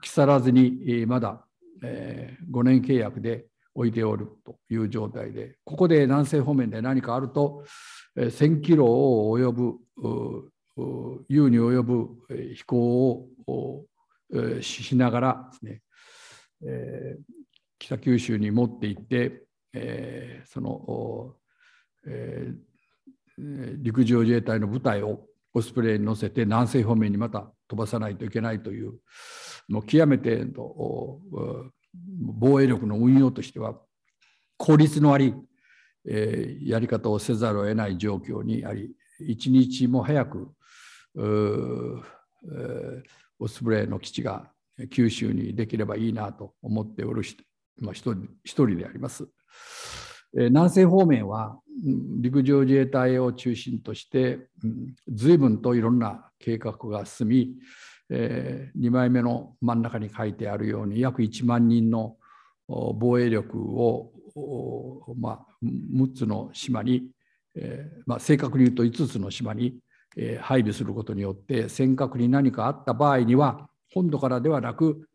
Speaker 2: 木更津にまだ5年契約でおいておるという状態でここで南西方面で何かあると1,000キロを及ぶ優に及ぶ飛行をしながらですね、え北九州に持って行って、えその、え陸上自衛隊の部隊をオスプレイに乗せて南西方面にまた飛ばさないといけないというもう極めて防衛力の運用としては効率のあり、えー、やり方をせざるを得ない状況にあり一日も早く、えー、オスプレイの基地が九州にできればいいなと思っておる人、まあ、一人であります。南西方面は陸上自衛隊を中心として随分といろんな計画が進み2枚目の真ん中に書いてあるように約1万人の防衛力を、まあ、6つの島に、まあ、正確に言うと5つの島に配備することによって尖閣に何かあった場合には本土からではなく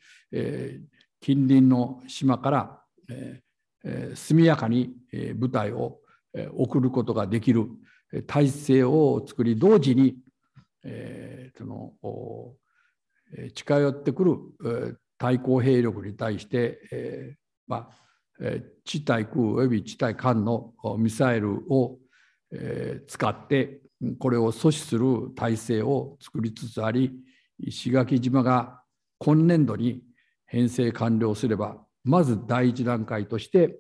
Speaker 2: 近隣の島から、えー速やかに部隊を送ることができる体制を作り同時に、えー、その近寄ってくる対抗兵力に対して、えー、まあ、地対空および地対艦のミサイルを、えー、使ってこれを阻止する体制を作りつつあり石垣島が今年度に編成完了すればまず第一段階として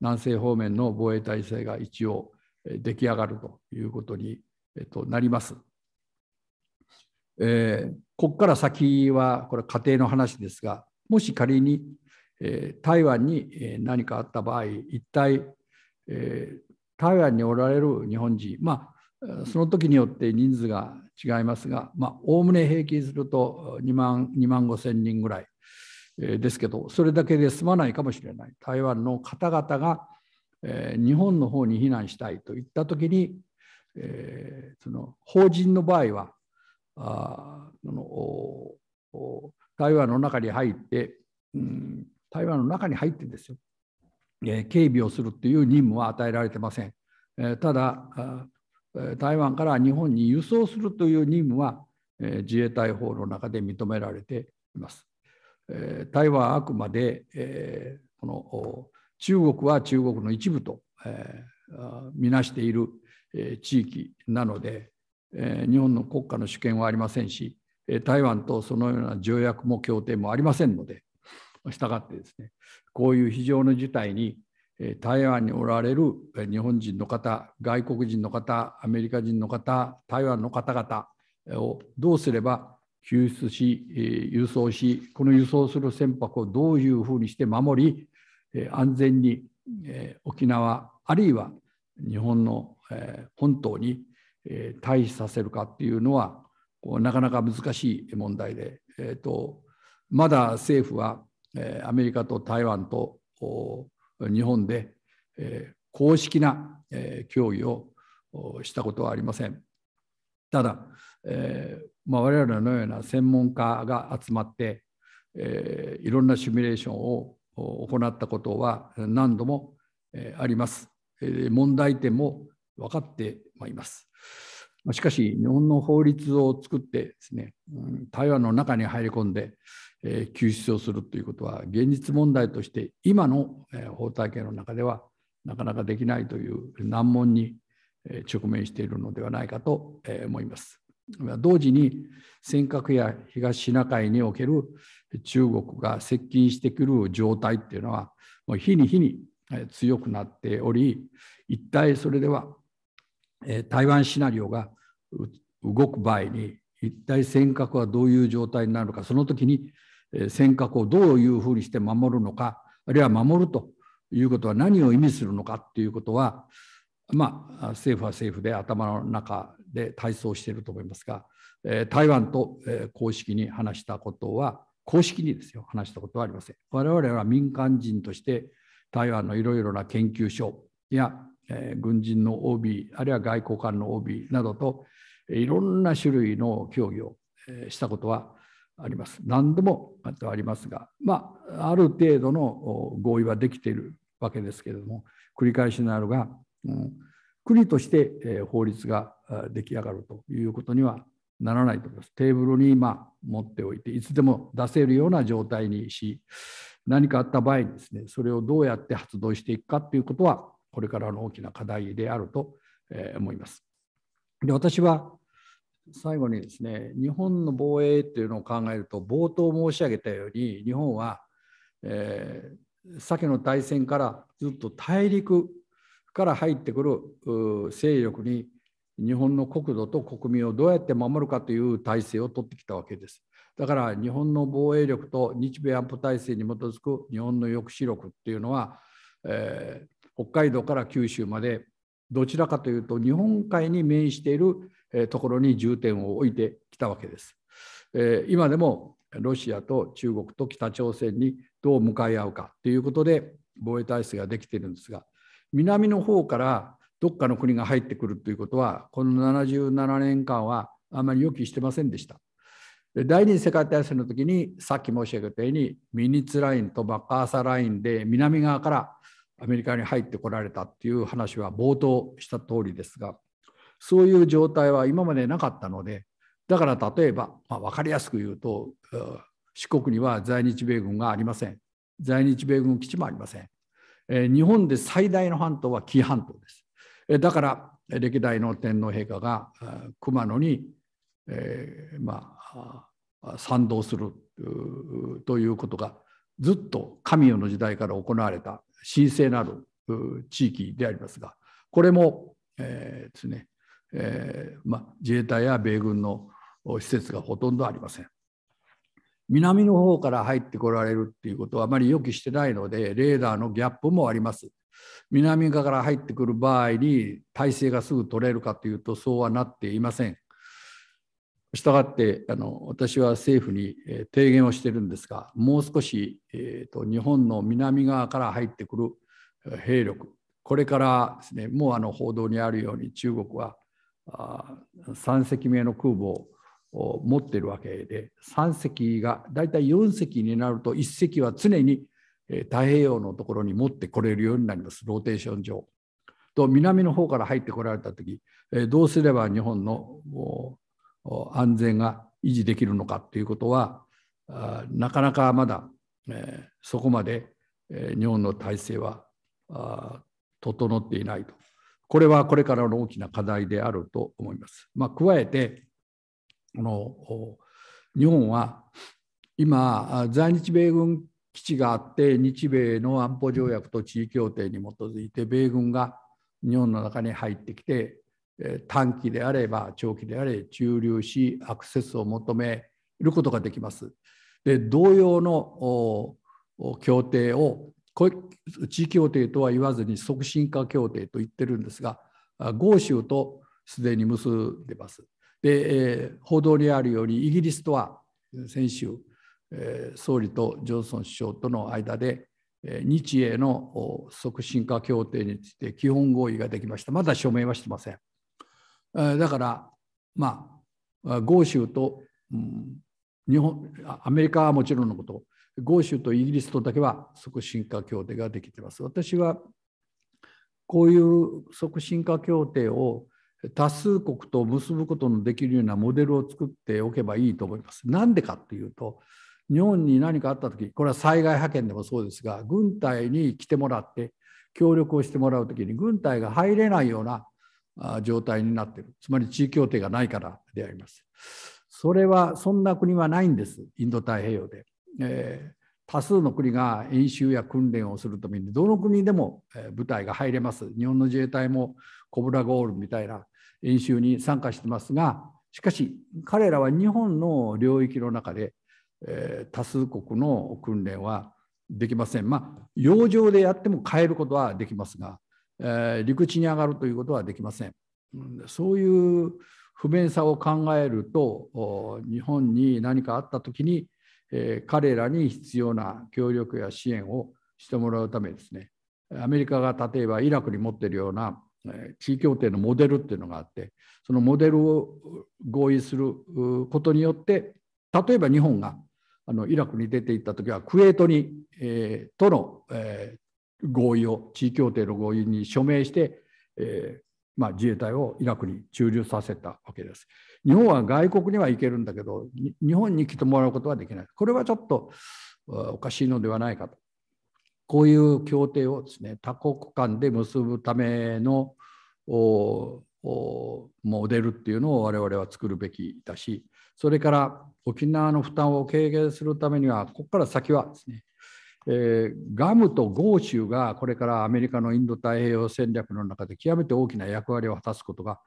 Speaker 2: 南西方面の防衛体制が一応出来上がるということに、えっと、なります。えー、ここから先はこれ仮定の話ですがもし仮に、えー、台湾に何かあった場合一体、えー、台湾におられる日本人まあその時によって人数が違いますがおおむね平均すると2万 ,2 万5千人ぐらいですけどそれだけで済まないかもしれない台湾の方々が日本の方に避難したいといった時にその法人の場合はあの台湾の中に入って、うん、台湾の中に入ってですよ、え警備をするという任務は与えられてません、えただ台湾から日本に輸送するという任務は、え自衛隊法の中で認められていますえ台湾はあくまで、えこの中国は中国の一部と、え見なしている、え地域なので、え日本の国家の主権はありませんし、え台湾とそのような条約も協定もありませんので、したがってですね、こういう非常の事態に、え台湾におられる日本人の方、外国人の方、アメリカ人の方、台湾の方々をどうすれば救出し、輸送し、この輸送する船舶をどういうふうにして守り、安全に沖縄、あるいは日本の本島に退避させるかっていうのは、なかなか難しい問題で、えーと、とまだ政府はアメリカと台湾と日本で公式な協議をしたことはありません。ただ、えーまあ、我々のような専門家が集まって、えー、いろんなシミュレーションを行ったことは何度も、えー、あります、えー。問題点も分かってまいります。しかし日本の法律を作ってですね、台湾の中に入り込んで、えー、救出をするということは現実問題として今の、えー、法体系の中ではなかなかできないという難問に直面しているのではないかと思います。同時に尖閣や東シナ海における中国が接近してくる状態っていうのはもう日に日に強くなっており一体それでは台湾シナリオが動く場合に一体尖閣はどういう状態になるのかその時に尖閣をどういうふうにして守るのかあるいは守るということは何を意味するのかっていうことはまあ政府は政府で頭の中で体操していると思いますが、えー、台湾と、えー、公式に話したことは公式にですよ話したことはありません我々は民間人として台湾のいろいろな研究所や、えー、軍人の OB あるいは外交官の OB などといろんな種類の協議を、えー、したことはあります何度もあありますがまあある程度の合意はできているわけですけれども繰り返しになるが、うん、国として法律が出来上がるということにはならないと思います。テーブルに今持っておいて、いつでも出せるような状態にし、何かあった場合にですね、それをどうやって発動していくかということは、これからの大きな課題であると思います。で私は最後にですね、日本の防衛っていうのを考えると、冒頭申し上げたように、日本は、えー、先の大戦からずっと大陸から入ってくる勢力に日本の国土と国民をどうやって守るかという体制を取ってきたわけです。だから日本の防衛力と日米安保体制に基づく日本の抑止力っていうのは、えー、北海道から九州までどちらかというと日本海に面している、えところに重点を置いてきたわけです。えー、今でもロシアと中国と北朝鮮にどう向かい合うかということで防衛体制ができているんですが南の方からどっかの国が入ってくるということはこの77年間はあまり予期してませんでした。第二次世界大戦の時にさっき申し上げたようにミニッツラインとマッカーサラインで南側からアメリカに入ってこられたっていう話は冒頭した通りですがそういう状態は今までなかったのでだから例えば、まあ、分かりやすく言うと四国には在日米軍がありません在日米軍基地もありません日本で最大の半島は紀伊半島です。だから歴代の天皇陛下が熊野に、えー、まあ賛同するということがずっと神代の時代から行われた神聖なる地域でありますがこれも、えー、ですね、えーまあ、自衛隊や米軍の施設がほとんどありません。南の方から入ってこられるっていうことはあまり予期してないのでレーダーのギャップもあります。南側から入ってくる場合に体勢がすぐ取れるかというとそうはなっていません。したがってあの私は政府に提言をしてるんですがもう少し、えーと、日本の南側から入ってくる兵力これからですねもうあの報道にあるように中国はあ3隻目の空母を持ってるわけで3隻がだいたい4隻になると1隻は常に太平洋のところに持ってこれるようになりますローテーション上。と南の方から入ってこられた時どうすれば日本の安全が維持できるのかということはなかなかまだそこまで日本の体制は整っていないとこれはこれからの大きな課題であると思います。まあ、加えてあの日本は今在日米軍基地があって日米の安保条約と地位協定に基づいて米軍が日本の中に入ってきて短期であれば長期であれ駐留しアクセスを求めることができます。で同様の協定を地位協定とは言わずに促進化協定と言ってるんですが豪州とすでに結んでます。で、えー、報道にあるようにイギリスとは先週、えー、総理とジョンソン首相との間で、えー、日英の促進化協定について基本合意ができました。まだ署名はしてません。えー、だから、まあ、豪州と、うん、日本アメリカはもちろんのこと、豪州とイギリスとだけは促進化協定ができています。私はこういう促進化協定を多数国と結ぶことのできるようなモデルを作っておけばいいと思います。なんでかっていうと日本に何かあった時これは災害派遣でもそうですが軍隊に来てもらって協力をしてもらう時に軍隊が入れないような状態になってるつまり地位協定がないからであります。それはそんな国はないんですインド太平洋で。えー、多数の国が演習や訓練をするためにどの国でも部隊が入れます日本の自衛隊もコブラゴールみたいな演習に参加してますがしかし彼らは日本の領域の中で、え多数国の訓練はできませんまあ洋上でやっても変えることはできますが、え陸地に上がるということはできませんそういう不便さを考えると日本に何かあった時にえー、彼らに必要な協力や支援をしてもらうためですねアメリカが例えばイラクに持っているような、えー、地位協定のモデルっていうのがあってそのモデルを合意することによって例えば日本があのイラクに出ていった時はクウェートに、えー、との、えー、合意を地位協定の合意に署名して、えーまあ、自衛隊をイラクに駐留させたわけです。日本は外国には行けるんだけど日本に来てもらうことはできないこれはちょっとおかしいのではないかとこういう協定をですね多国間で結ぶためのモデルっていうのを我々は作るべきだしそれから沖縄の負担を軽減するためにはここから先はですねえー、ガムと豪州がこれからアメリカのインド太平洋戦略の中で極めて大きな役割を果たすことが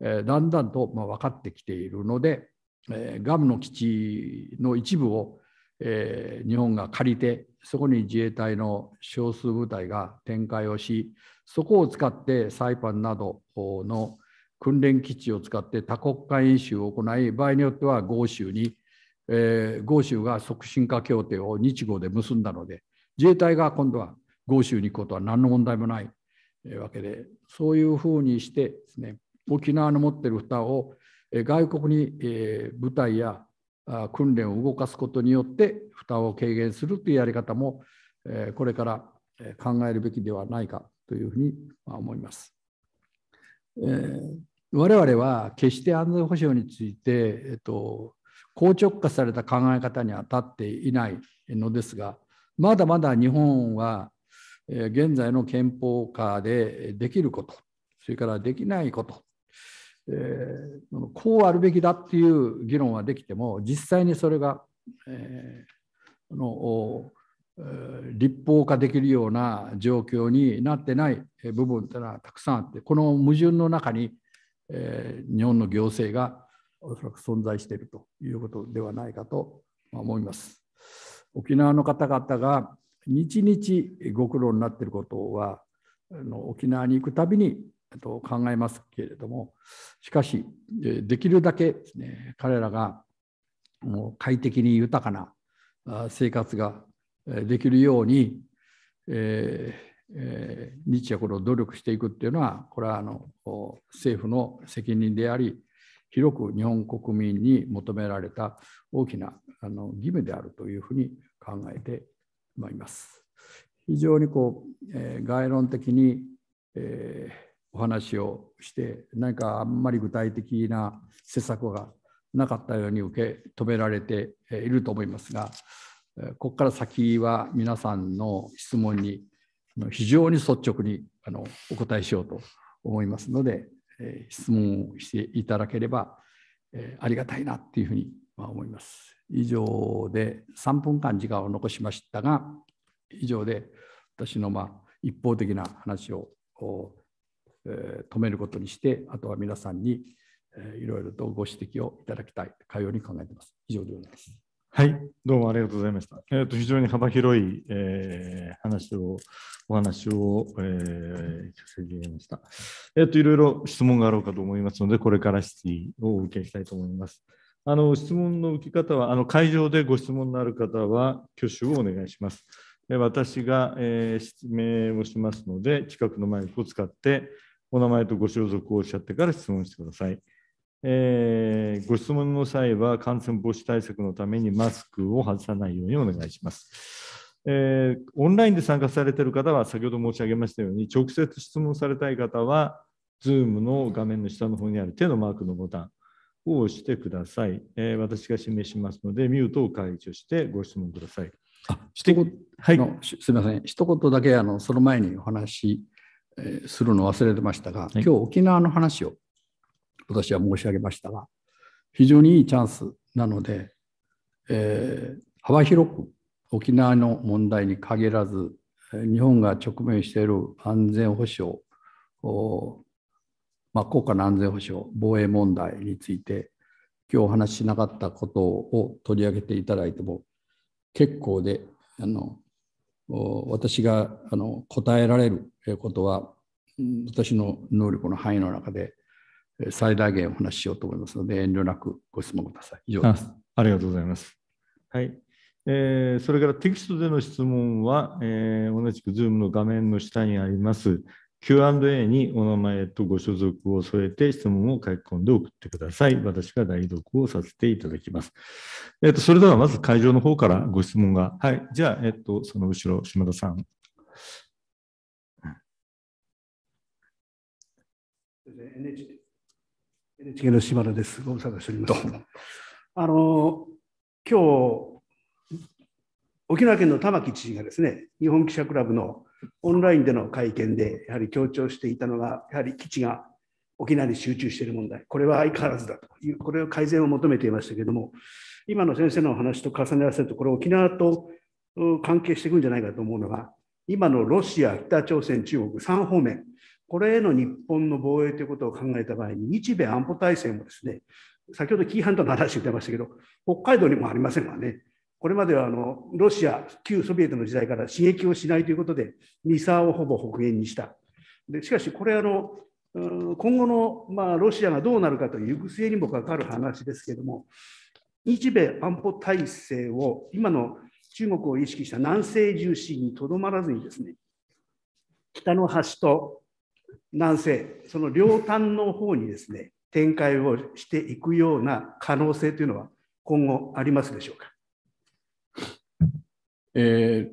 Speaker 2: えー、だんだんと、まあ、分かってきているので、えー、ガムの基地の一部を、えー、日本が借りてそこに自衛隊の少数部隊が展開をしそこを使ってサイパンなどの訓練基地を使って多国間演習を行い場合によっては豪州に、えー、豪州が促進化協定を日豪で結んだので自衛隊が今度は豪州に行くことは何の問題もないわけでそういうふうにしてですね沖縄の持っている負担を外国に部隊や訓練を動かすことによって負担を軽減するというやり方もこれから考えるべきではないかというふうに思います。えー、我々は決して安全保障について、えっと、硬直化された考え方には立たっていないのですがまだまだ日本は現在の憲法下でできることそれからできないことえー、こうあるべきだっていう議論はできても実際にそれが、えー、の立法化できるような状況になってない部分っていうのはたくさんあってこの矛盾の中に、えー、日本の行政がおそらく存在しているということではないかと思います。沖縄の方々が日々ご苦労になっていることは沖縄に行くたびにと考えますけれどもしかしできるだけですね彼らがもう快適に豊かな生活ができるように、えーえ日夜これを努力していくっていうのはこれはあの政府の責任であり広く日本国民に求められた大きなあの義務であるというふうに考えてまいります。非常にこう、えー、概論的に、えーお話をして何かあんまり具体的な施策がなかったように受け止められていると思いますがここから先は皆さんの質問に非常に率直にあのお答えしようと思いますので質問をしていただければありがたいなっていうふうに思います。以上で3分間時間を残しましたが以上で私のまあ一方的な話を止めることにして、あとは皆さんにいろいろとご指摘をいただきたい、かように考えています。以上でございます。はい、どうもありがとうございました。
Speaker 1: えーと、非常に幅広い、えー、話をお話を、えー、聞かせていただきました。えっ、ー、といろいろ質問があろうかと思いますので、これから質疑をお受けしたいと思います。あの質問の受け方はあの会場でご質問のある方は挙手をお願いします。私が、えー、説明をしますので、近くのマイクを使って。お名前とご所属をおっしゃってから質問してください。えー、ご質問の際は感染防止対策のためにマスクを外さないようにお願いします。えー、オンラインで参加されている方は先ほど申し上げましたように直接質問されたい方は Zoom の画面の下の方にある手のマークのボタンを押してください。えー、私が示しますのでミュートを解除して
Speaker 2: ご質問ください。あ一言はい、すみません、一言だけあのその前にお話するの忘れてましたが、今日沖縄の話を私は申し上げましたが、非常にいいチャンスなので、えー、幅広く沖縄の問題に限らず、日本が直面している安全保障、まあ、国家の安全保障、防衛問題について、今日お話ししなかったことを取り上げていただいても結構であの私があの答えられることは私の能力の範囲の中で最大限お話ししようと思いますので遠慮なくご質問ください。以上ですありがとうございます。
Speaker 1: はい、えー、それからテキストでの質問は、えー、同じく Zoom の画面の下にあります Q&A にお名前とご所属を添えて質問を書き込んで送ってください。私が代読をさせていただきます。えっと、それではまず会場の方からご質問が。はい。じゃあ、えっと、その後ろ、島田さん。
Speaker 3: NHK, の島田です。ご無沙汰しております。あの、今日、沖縄県の玉城知事がですね、日本記者クラブのオンラインでの会見でやはり強調していたのが、やはり基地が沖縄に集中している問題、これは相変わらずだという、これを改善を求めていましたけれども、今の先生のお話と重ね合わせると、これ、沖縄と関係していくんじゃないかと思うのが、今のロシア、北朝鮮、中国、3方面、これへの日本の防衛ということを考えた場合に、日米安保体制もですね、先ほど紀伊半島の話っ出ましたけど、北海道にもありませんわね、これまではあのロシア、旧ソビエトの時代から刺激をしないということで、ミサをほぼ北限にした。でしかし、これあの、今後の、まあ、ロシアがどうなるかという行く末にも関わる話ですけれども、日米安保体制を今の中国を意識した南西重視にとどまらずにですね、北の端と南西、その両端の方にですね、展開をしていくような可能性というのは今後ありますでしょうか。
Speaker 2: え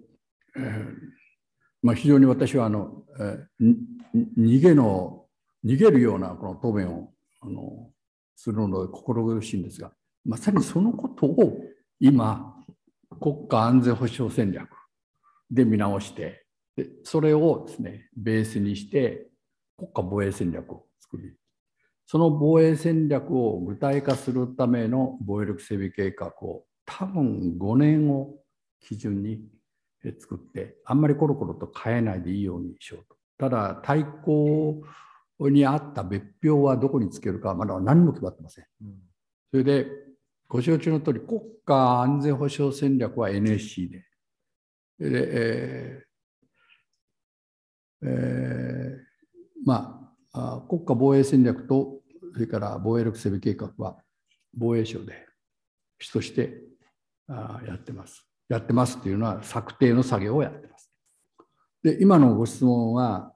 Speaker 2: ー、まあ、非常に私はあの、えー、逃げの逃げるようなこの答弁をあのするので心苦しいんですがまさにそのことを今国家安全保障戦略で見直してでそれをですねベースにして国家防衛戦略を作りその防衛戦略を具体化するための防衛力整備計画を多分5年を基準に作ってあんまりコロコロと変えないでいいようにしようと。ただ対抗にあった別表はどこにつけるかまだ何も決まってません。それでご承知の通り国家安全保障戦略は NSC で。でえー、えー、まあ国家防衛戦略とそれから防衛力整備計画は防衛省で主としてあやってます。やってますっていうのは策定の作業をやってます。で今のご質問は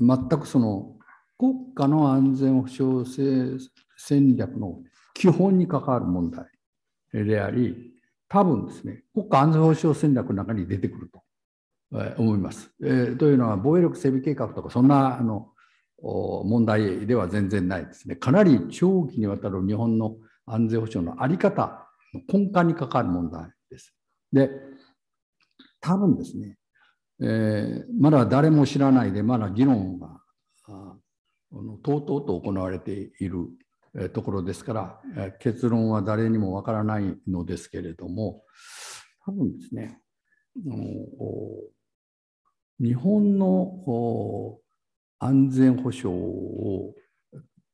Speaker 2: 全くその国家の安全保障戦略の基本に関わる問題であり多分ですね国家安全保障戦略の中に出てくると思います。えー、というのは防衛力整備計画とかそんなあの問題では全然ないですね。かなり長期にわたる日本の安全保障の在り方の根幹に関わる問題で、多分ですね、えー、まだ誰も知らないで、まだ議論があのとうとうと行われている、ところですから、え結論は誰にもわからないのですけれども、多分ですね、あの日本の安全保障を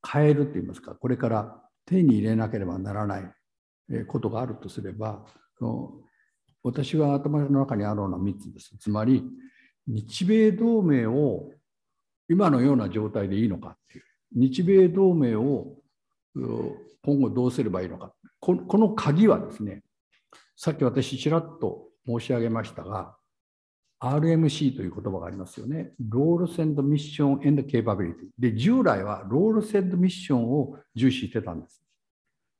Speaker 2: 変えるといいますかこれから手に入れなければならないことがあるとすればその私は頭の中にあるのは3つです。つまり、日米同盟を今のような状態でいいのかっていう、日米同盟を今後どうすればいいのか、この鍵はですね、さっき私、ちらっと申し上げましたが、RMC という言葉がありますよね。ロールセンドミッション and capability。で、従来はロールセンドミッションを重視してたんです。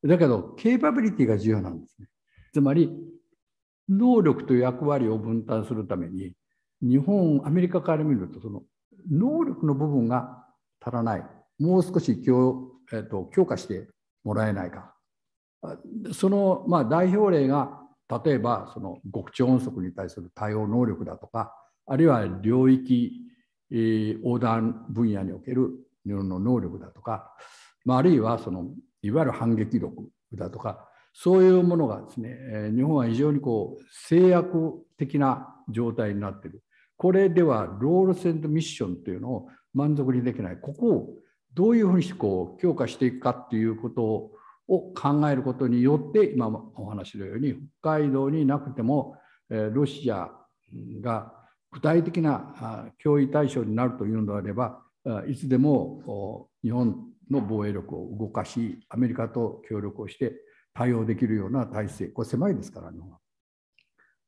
Speaker 2: だけど、ケイパビリティが重要なんですね。つまり、能力と役割を分担するために日本アメリカから見るとその能力の部分が足らないもう少し強,、えーと、と強化してもらえないかその、まあ、代表例が例えばその極超音速に対する対応能力だとかあるいは領域、えー、横断分野における日本の能力だとか、まあ、あるいはそのいわゆる反撃力だとかそういうものがですね、日本は非常にこう制約的な状態になっている。これではロールセントミッションというのを満足にできない。ここをどういうふうにしてこう強化していくかっていうことを考えることによって、今お話のように北海道になくてもロシアが具体的な脅威対象になるというのであれば、いつでも日本の防衛力を動かし、アメリカと協力をして、対応できるような体制これ狭いですから日本は。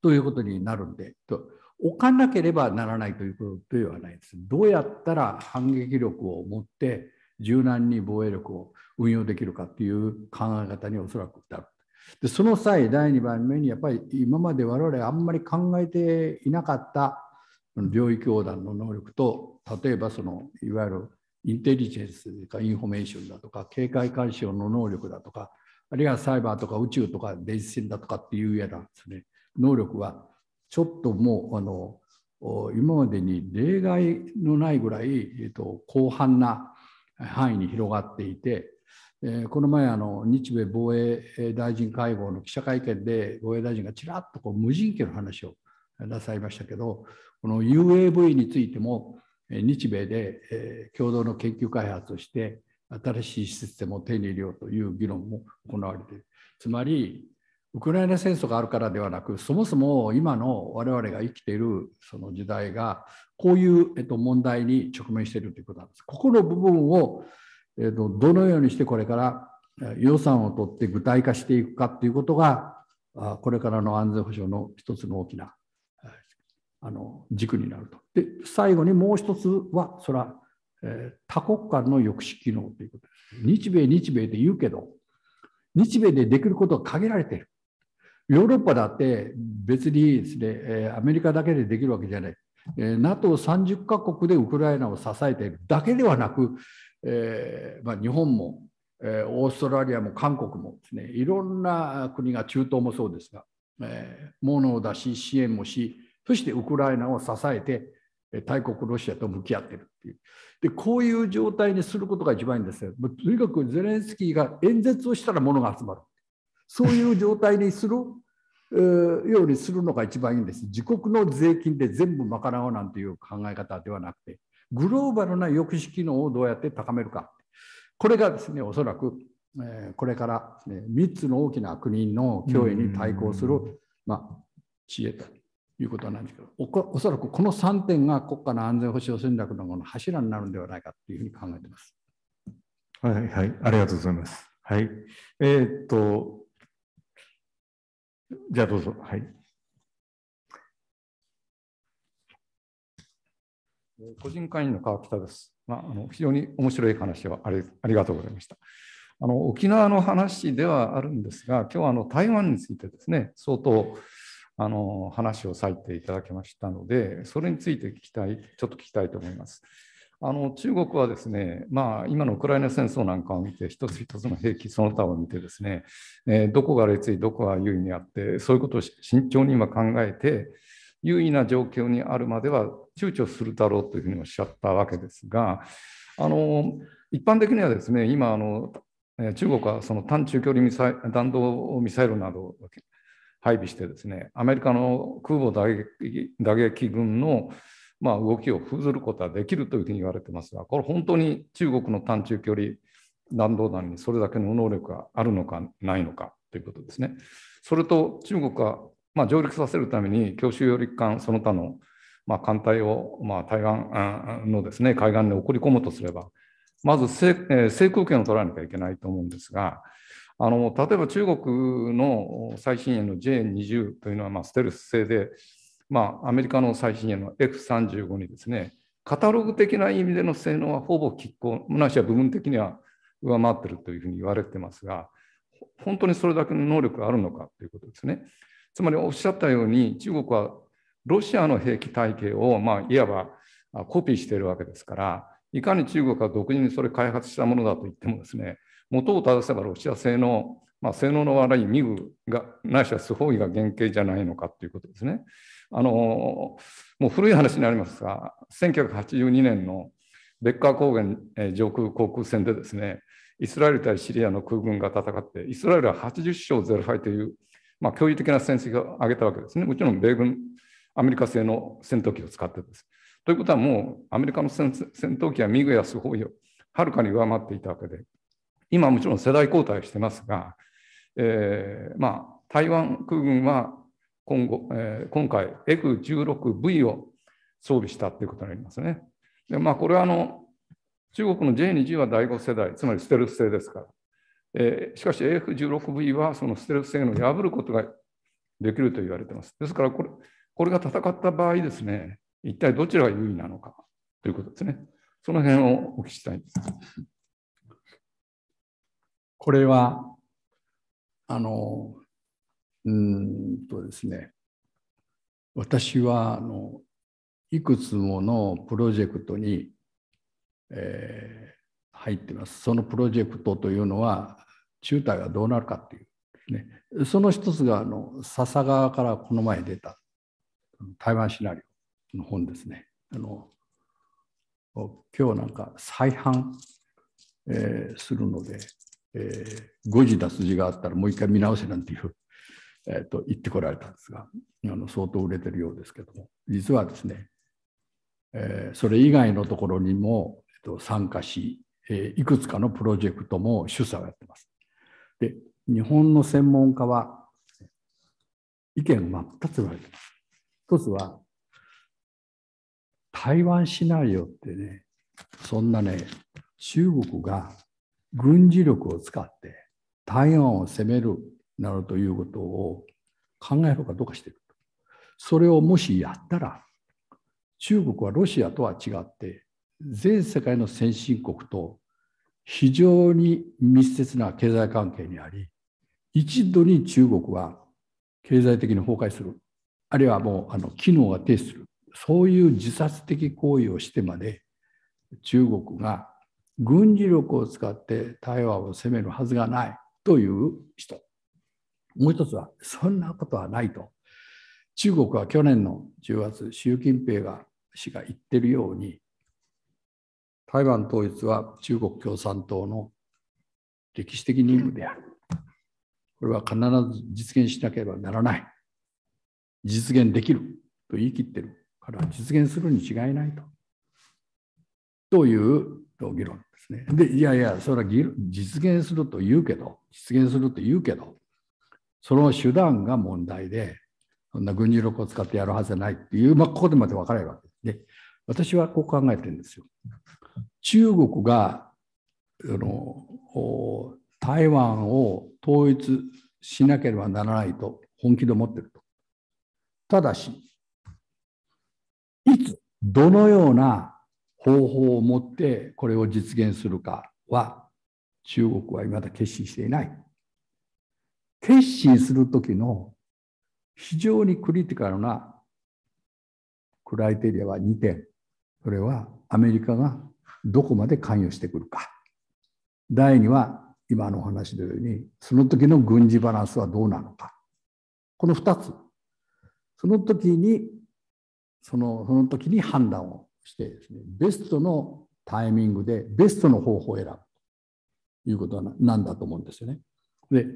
Speaker 2: ということになるんでと置かなければならないということではないです。どうやったら反撃力を持って柔軟に防衛力を運用できるかっていう考え方におそらく至る。でその際第2番目にやっぱり今まで我々あんまり考えていなかった領域横断の能力と例えばそのいわゆるインテリジェンスとかインフォメーションだとか警戒干渉の能力だとかあるいはサイバーとか宇宙とか電子戦だとかっていうようなですね能力はちょっともうあの今までに例外のないぐらい、えっと広範な範囲に広がっていて、えこの前あの日米防衛大臣会合の記者会見で防衛大臣がちらっとこう無人機の話をなさいましたけどこの UAV についても日米で共同の研究開発をして新しい施設でも手に入れようという議論も行われている。つまり、ウクライナ戦争があるからではなく、そもそも今の我々が生きているその時代が、こういう、えっと、問題に直面しているということなんです。ここの部分を、えと、どのようにしてこれから予算を取って具体化していくかということが、これからの安全保障の一つの大きなあの軸になると。で、最後にもう一つは、それはえー、多国間の抑止機能ということです。日米、日米で言うけど、日米でできることは限られている。ヨーロッパだって別にですね、えー、アメリカだけでできるわけじゃない。えー、NATO30 カ国でウクライナを支えているだけではなく、えーまあ、日本も、えー、オーストラリアも韓国もですね、いろんな国が中東もそうですが、えー、ものを出し支援もし、そしてウクライナを支えて、大国ロシアと向き合ってるっていうでこういう状態にすることが一番いいんですよとにかくゼレンスキーが演説をしたら物が集まるそういう状態にする ようにするのが一番いいんです自国の税金で全部賄おうなんていう考え方ではなくてグローバルな抑止機能をどうやって高めるかこれがですねおそらくこれからね、3つの大きな国の脅威に対抗する、まあ、
Speaker 4: 知恵いうことなんですけど
Speaker 2: おそらくこの3点が国家の安全保障戦略のの柱になるんではないかというふうに考えています。
Speaker 4: はいはい、ありがとうございます。
Speaker 1: はい、えー、っとじゃあどうぞ。はい。
Speaker 4: 個人会員の川北です。まあ、あの非常に面白い話をありありがとうございました。あの沖縄の話ではあるんですが、今日はあの台湾についてですね、相当あの話を割いていただきましたので、それについて聞きたい、ちょっと聞きたいと思います。あの中国はですね、まあ、今のウクライナ戦争なんかを見て、一つ一つの兵器その他を見てですね、えー、どこが劣位、どこが優位にあって、そういうことを慎重に今考えて、優位な状況にあるまでは躊躇するだろうというふうにおっしゃったわけですが、あの一般的にはですね、今あの、中国はその短中距離ミサイ弾道ミサイルなど配備してですねアメリカの空母打撃打撃軍のまあ動きを封ずることはできるというふうに言われてますがこれ本当に中国の短中距離弾道弾にそれだけの能力があるのかないのかということですね。それと中国は、まあ、上陸させるために強襲揚陸艦その他の、まあ、艦隊を、まあ、台湾のです、ね、海岸に送り込むとすればまず制,、制空権を取らなきゃいけないと思うんですがあの例えば中国の最新鋭の j 2 0というのはまあステルス製で、まあ、アメリカの最新鋭の F35 にですねカタログ的な意味での性能はほぼ拮抗ないしは部分的には上回ってるというふうに言われてますが本当にそれだけの能力があるのかということですね。つまりおっしゃったように中国はロシアの兵器体系を、まあ、いわばコピーしているわけですからいかに中国が独自にそれ開発したものだと言ってもですね元を正せばロシア製の、まあ、性能の悪いミグがないしはスホイが原型じゃないのかということですね。あのもう古い話になりますが1982年のベッカー高原、え上空航空戦でですねイスラエル対シリアの空軍が戦ってイスラエルは80勝0敗という、まあ、驚異的な戦績を上げたわけですねもちろん米軍アメリカ製の戦闘機を使ってです。ということはもうアメリカの戦闘機はミグやスホイをはるかに上回っていたわけで今もちろん世代交代してますが、えー、まあ、台湾空軍は今後、えー、今回 F16V を装備したということになりますね。でまあ、これはあの中国の J2G は第5世代、つまりステルス性ですから。えー、しかし f 1 6 v はそのステルス性能を破ることができると言われています。ですからこれ、これが戦った場合ですね、一体どちらが優位なのかということですね。その辺をお聞きしたいです。これ
Speaker 2: は、あの、うんとですね、私は、あの、いくつものプロジェクトに、えー、入ってます。そのプロジェクトというのは、中体がどうなるかっていうね、その一つがあの笹川からこの前出た台湾シナリオの本ですね。あの今日なんか再販、えー、するのでえー、誤字脱字があったらもう一回見直せなんていう、えー、と言ってこられたんですがあの相当売れてるようですけども実はですね、えー、それ以外のところにも、えー、と参加し、えー、いくつかのプロジェクトも主催をやってます。で日本の専門家は意見が全つ分れてます。一つは台湾シナリオってねそんなね中国が軍事力を使って台湾を攻めるなどということを考えるかどうかしているそれをもしやったら中国はロシアとは違って全世界の先進国と非常に密接な経済関係にあり一度に中国は経済的に崩壊するあるいはもうあの機能が停止するそういう自殺的行為をしてまで中国が軍事力を使って台湾を攻めるはずがないという人。もう一つは、そんなことはないと。中国は去年の10月、習近平が氏が言ってるように、台湾統一は中国共産党の歴史的任務である。これは必ず実現しなければならない。実現できると言い切ってるから実現するに違いないと。というと議論ですね。で、いやいや、それは実現すると言うけど、実現すると言うけど、その手段が問題で、そんな軍事力を使ってやるはずないっていう、まあ、ここでまで分からないわけで、私はこう考えてるんですよ。中国があの台湾を統一しなければならないと本気で思ってると。ただし、いつ、どのような方法を持ってこれを実現するかは中国はまだ決心していない。決心するときの非常にクリティカルなクライテリアは2点。それはアメリカがどこまで関与してくるか。第2は今のお話のようにその時の軍事バランスはどうなのか。この2つ。その時にそのその時に判断をしてですね、ベストのタイミングでベストの方法を選ぶということなんだと思うんですよね。で、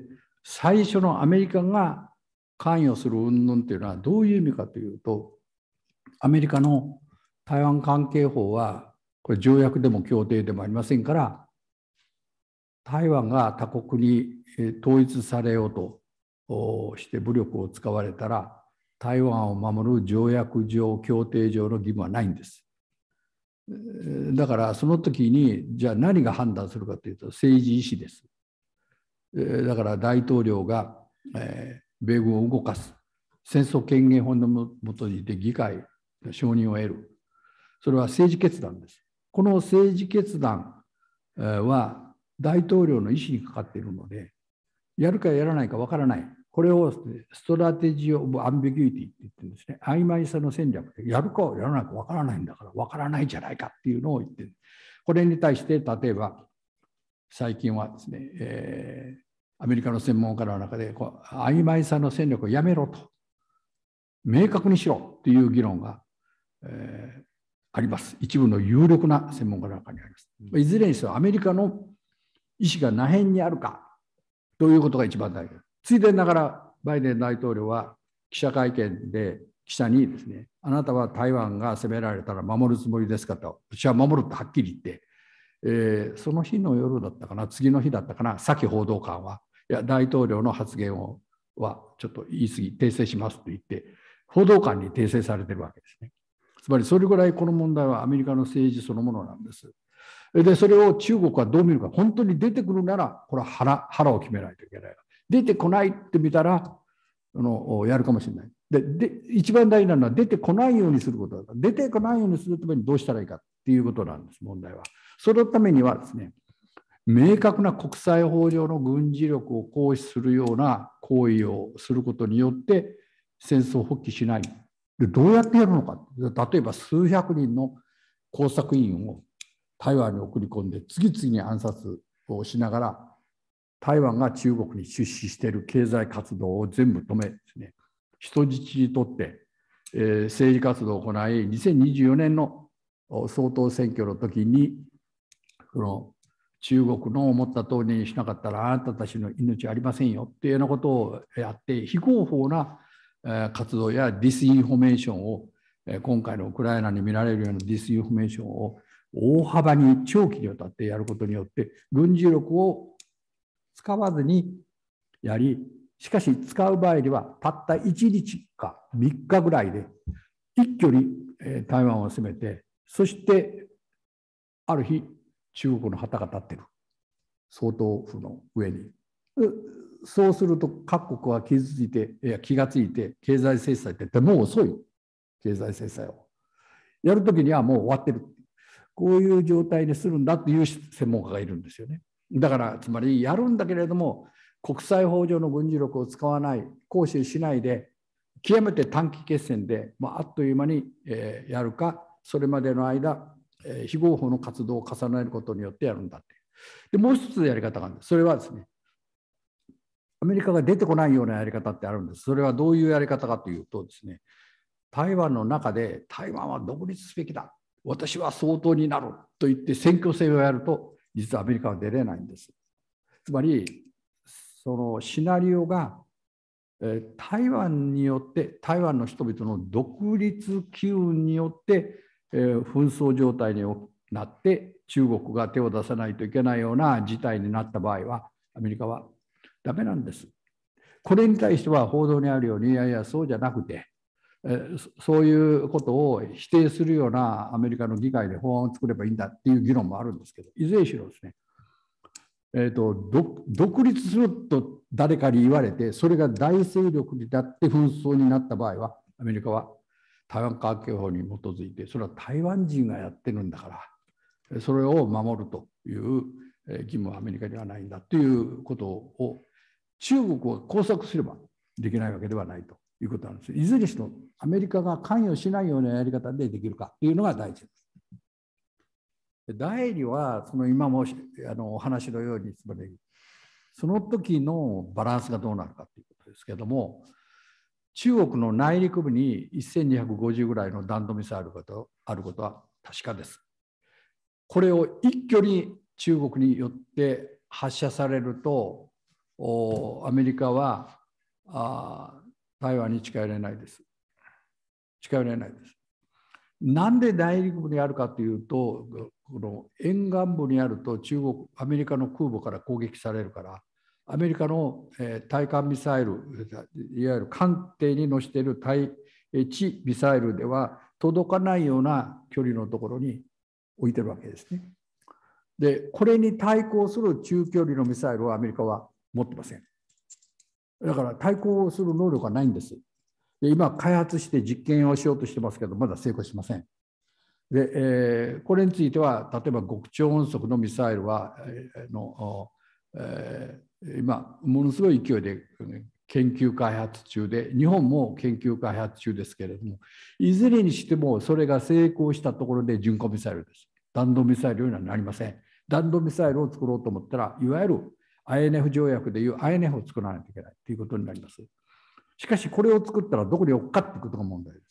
Speaker 2: 最初のアメリカが関与する云々っていうのはどういう意味かというと、アメリカの台湾関係法は、これ条約でも協定でもありませんから、台湾が他国に統一されようとして武力を使われたら、台湾を守る条約上、協定上の義務はないんです。だからその時にじゃあ何が判断するかというと政治意思です。だから大統領が、え米軍を動かす戦争権限法のもとにて議会の承認を得るそれは政治決断です。この政治決断は大統領の意思にかかっているのでやるかやらないかわからないこれをストラテジー・オブ・アンビギュイティって言ってるんですね。曖昧さの戦略で、やるかやらないか分からないんだから、分からないじゃないかっていうのを言ってる。これに対して、例えば、最近はですね、えー、アメリカの専門家の中でこう、曖昧さの戦略をやめろと、明確にしろという議論が、えー、あります。一部の有力な専門家の中にあります。いずれにせよ、アメリカの意思が何辺にあるかということが一番大事です。ついでながらバイデン大統領は記者会見で記者にですね、あなたは台湾が攻められたら守るつもりですかと、私は守るとはっきり言って、えー、その日の夜だったかな、次の日だったかな、先報道官は、いや、大統領の発言をはちょっと言い過ぎ、訂正しますと言って、報道官に訂正されてるわけですね。つまりそれぐらいこの問題はアメリカの政治そのものなんです。で、それを中国はどう見るか、本当に出てくるなら、これは腹腹を決めないといけない出てこないって見たら、あのやるかもしれない。でで一番大事なのは出てこないようにすることだから出てこないようにするためにどうしたらいいかっていうことなんです問題は。そのためにはですね明確な国際法上の軍事力を行使するような行為をすることによって戦争を発揮しないでどうやってやるのか例えば数百人の工作員を台湾に送り込んで次々に暗殺をしながら台湾が中国に出資している経済活動を全部止めですね、人質にとって、えー、政治活動を行い、2024年の総統選挙の時に、の中国の思った通りにしなかったらあなたたちの命ありませんよっていうようなことをやって非合法な活動やディスインフォメーションを今回のウクライナに見られるようなディスインフォメーションを大幅に長期にわたってやることによって軍事力を使わずにやり、しかし使う場合にはたった1日か3日ぐらいで一挙に台湾を攻めて、そしてある日中国の旗が立ってる総統府の上に。そうすると各国は気ついて、いや気がついて経済制裁って言ってもう遅い。経済制裁を。やるときにはもう終わってる。こういう状態にするんだっていう専門家がいるんですよね。だからつまりやるんだけれども国際法上の軍事力を使わない行使しないで極めて短期決戦で、まあ、あっという間に、えー、やるかそれまでの間、えー、非合法の活動を重ねることによってやるんだってでもう一つやり方があるんですそれはですねアメリカが出てこないようなやり方ってあるんですそれはどういうやり方かというとですね台湾の中で台湾は独立すべきだ私は相当になると言って選挙戦をやると実はアメリカは出れないんです。つまりそのシナリオが台湾によって台湾の人々の独立機運によって、えー、紛争状態になって中国が手を出さないといけないような事態になった場合はアメリカはダメなんです。これに対しては報道にあるようにいやいやそうじゃなくてそういうことを否定するようなアメリカの議会で法案を作ればいいんだっていう議論もあるんですけどいずれにしろですね、えーと、独立すると誰かに言われてそれが大勢力になって紛争になった場合はアメリカは台湾関係法に基づいてそれは台湾人がやってるんだからそれを守るという義務はアメリカにはないんだということを中国を工作すればできないわけではないということなんです。いずれにしろアメリカが関与しないようなやり方でできるかというのが大事です。第二はその今もあのお話のようにつまりその時のバランスがどうなるかということですけども中国の内陸部に1250ぐらいの弾道ミサイルがあることは確かです。これを一挙に中国によって発射されるとアメリカはあ台湾に近寄れないです。近寄れないです。なんで内陸部にあるかというと、この沿岸部にあると中国、アメリカの空母から攻撃されるから、アメリカの、えー、対艦ミサイル、いわゆる艦艇に乗している対地ミサイルでは届かないような距離のところに置いてるわけですね。で、これに対抗する中距離のミサイルをアメリカは持ってません。だから対抗する能力はないんです。で今、開発して実験をしようとしてますけど、まだ成功しません。で、えー、これについては、例えば極超音速のミサイルは、えー、の、えー、今、ものすごい勢いで研究開発中で、日本も研究開発中ですけれども、いずれにしてもそれが成功したところで巡航ミサイルです。弾道ミサイルにはなりません。弾道ミサイルを作ろうと思ったら、いわゆる INF 条約でいう INF を作らないといけないということになります。しかしこれを作ったらどこに置くかっていうことが問題です。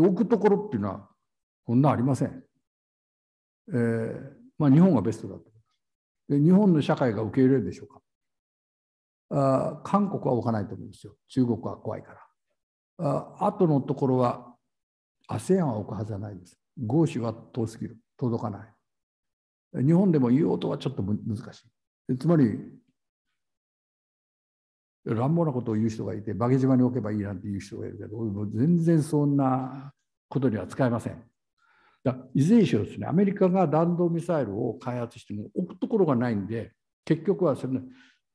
Speaker 2: で置くところっていうのはこんなありません。えー、まあ、日本がベストだと思います。で日本の社会が受け入れるでしょうかあ韓国は置かないと思うんですよ中国は怖いからあ後のところは ASEAN は置くはずはないです合衆は遠すぎる届かない日本でも言おうとはちょっと難しいつまり乱暴なことを言う人がいて馬毛島に置けばいいなんて言う人がいるけどもう全然そんなことには使えません。だいずれにしろですねアメリカが弾道ミサイルを開発しても置くところがないんで結局はそれ,、ね、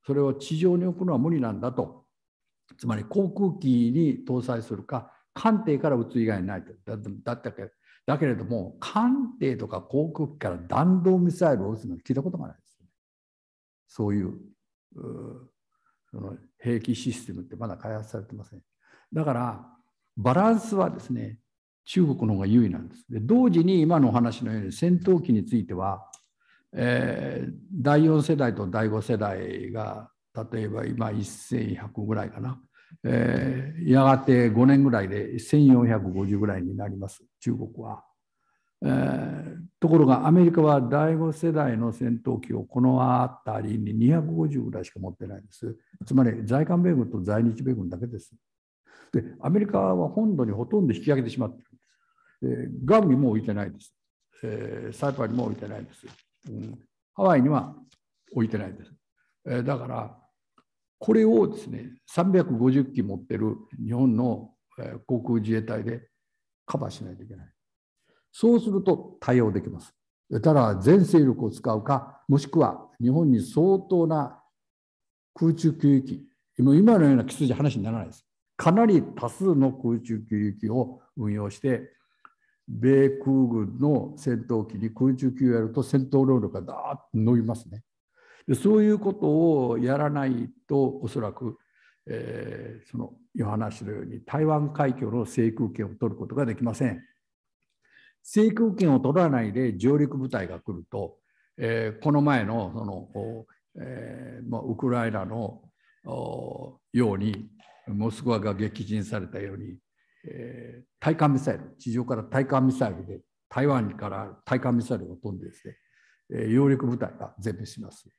Speaker 2: それを地上に置くのは無理なんだとつまり航空機に搭載するか艦艇から撃つ以外ないとだったけだけれども艦艇とか航空機から弾道ミサイルを撃つのは聞いたことがないです、ね、そういううその兵器システムってまだ開発されてません。だからバランスはですね中国の方が優位なんです。で同時に今のお話のように戦闘機については、えー、第4世代と第5世代が例えば今1100ぐらいかな、えー、やがて5年ぐらいで1450ぐらいになります中国は。えー、ところがアメリカは第5世代の戦闘機をこの辺りに250ぐらいしか持ってないんです。つまり在韓米軍と在日米軍だけです。で、アメリカは本土にほとんど引き上げてしまっているんです。ガムにも置いてないです。えー、サイパーにも置いてないです。うん、ハワイには置いてないです。えー、だから、これをですね、350機持ってる日本の航空自衛隊でカバーしないといけない。そうすると対応できます。ただ全勢力を使うか、もしくは日本に相当な空中給油機、今のような基数じゃ話にならないです。かなり多数の空中給油機を運用して、米空軍の戦闘機に空中給油やると戦闘能力がだーっと伸びますね。でそういうことをやらないと、おそらく、えー、そのヨハナ氏のように台湾海峡の制空権を取ることができません。制空権を取らないで上陸部隊が来ると、えー、この前のその、えーまあ、ウクライナのようにモスクワが撃沈されたように、えー、対艦ミサイル地上から対艦ミサイルで台湾から対艦ミサイルを飛んでですね、えー、揚陸部隊が全滅します。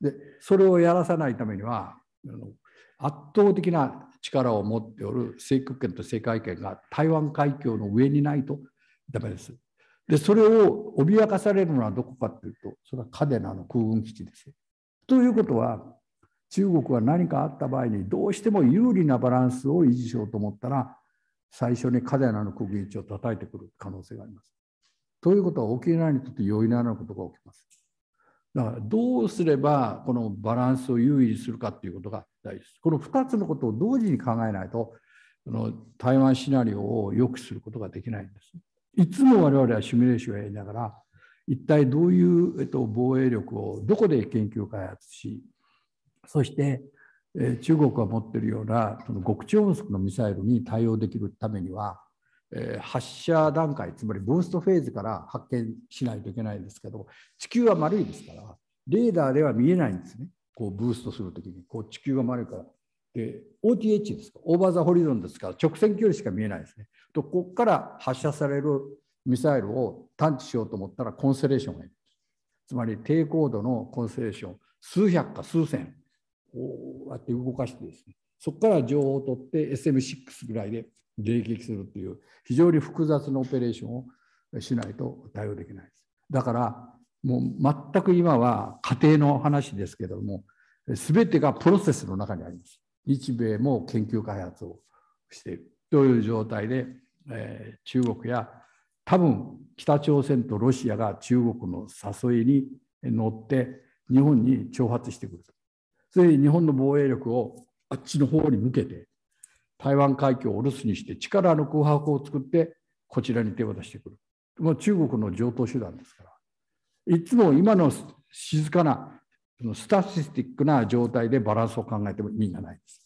Speaker 2: でそれをやらさないためには圧倒的な力を持っておる制空権と世界権が台湾海峡の上にないとダメです。で、それを脅かされるのはどこかというと、それはカデナの空軍基地です。ということは、中国は何かあった場合にどうしても有利なバランスを維持しようと思ったら、最初にカデナの空軍基地を叩いてくる可能性があります。ということは沖縄にとって容易なようなことが起きます。だからどうすればこのバランスを優位にするかということが大事です。この2つのことを同時に考えないと台湾シナリオを良くすることができないんです。いつも我々はシミュレーションをやりながら一体どういう、えっと、防衛力をどこで研究開発しそして、えー、中国が持っているようなその極超音速のミサイルに対応できるためには、えー、発射段階つまりブーストフェーズから発見しないといけないんですけど地球は丸いですからレーダーでは見えないんですねこうブーストするときにこう地球が丸いからで OTH ですかオーバー・ザ・ホリゾンですから直線距離しか見えないですねとここから発射されるミサイルを探知しようと思ったらコンセレーションがいるつまり低高度のコンセレーション数百か数千こうやって動かしてですねそこから情報を取って SM6 ぐらいで迎撃するという非常に複雑なオペレーションをしないと対応できないですだからもう全く今は家庭の話ですけども全てがプロセスの中にあります日米も研究開発をしているどういう状態で、えー、中国や多分北朝鮮とロシアが中国の誘いに乗って日本に挑発してくる。それで日本の防衛力をあっちの方に向けて台湾海峡を留守にして力の空白を作ってこちらに手を出してくる。もう中国の常套手段ですから。いつも今の静かなスタシスティックな状態でバランスを考えても意味がないです。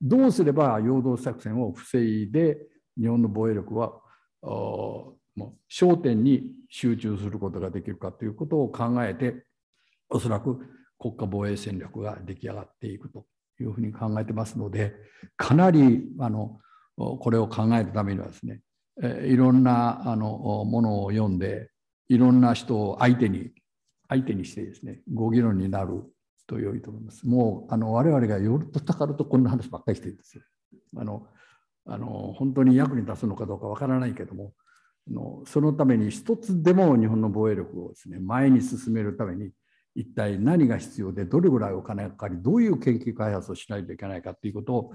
Speaker 2: どうすれば陽動作戦を防いで日本の防衛力はもう焦点に集中することができるかということを考えておそらく国家防衛戦略が出来上がっていくというふうに考えてますのでかなりあのこれを考えるためにはですねいろんなあのものを読んでいろんな人を相手に相手にしてですねご議論になると良いと思います。もうあの我々が夜とたかるとこんな話ばっかりしてるんですよ。あのあの本当に役に立つのかどうかわからないけどものそのために一つでも日本の防衛力をですね前に進めるために一体何が必要でどれぐらいお金がかかりどういう研究開発をしないといけないかということを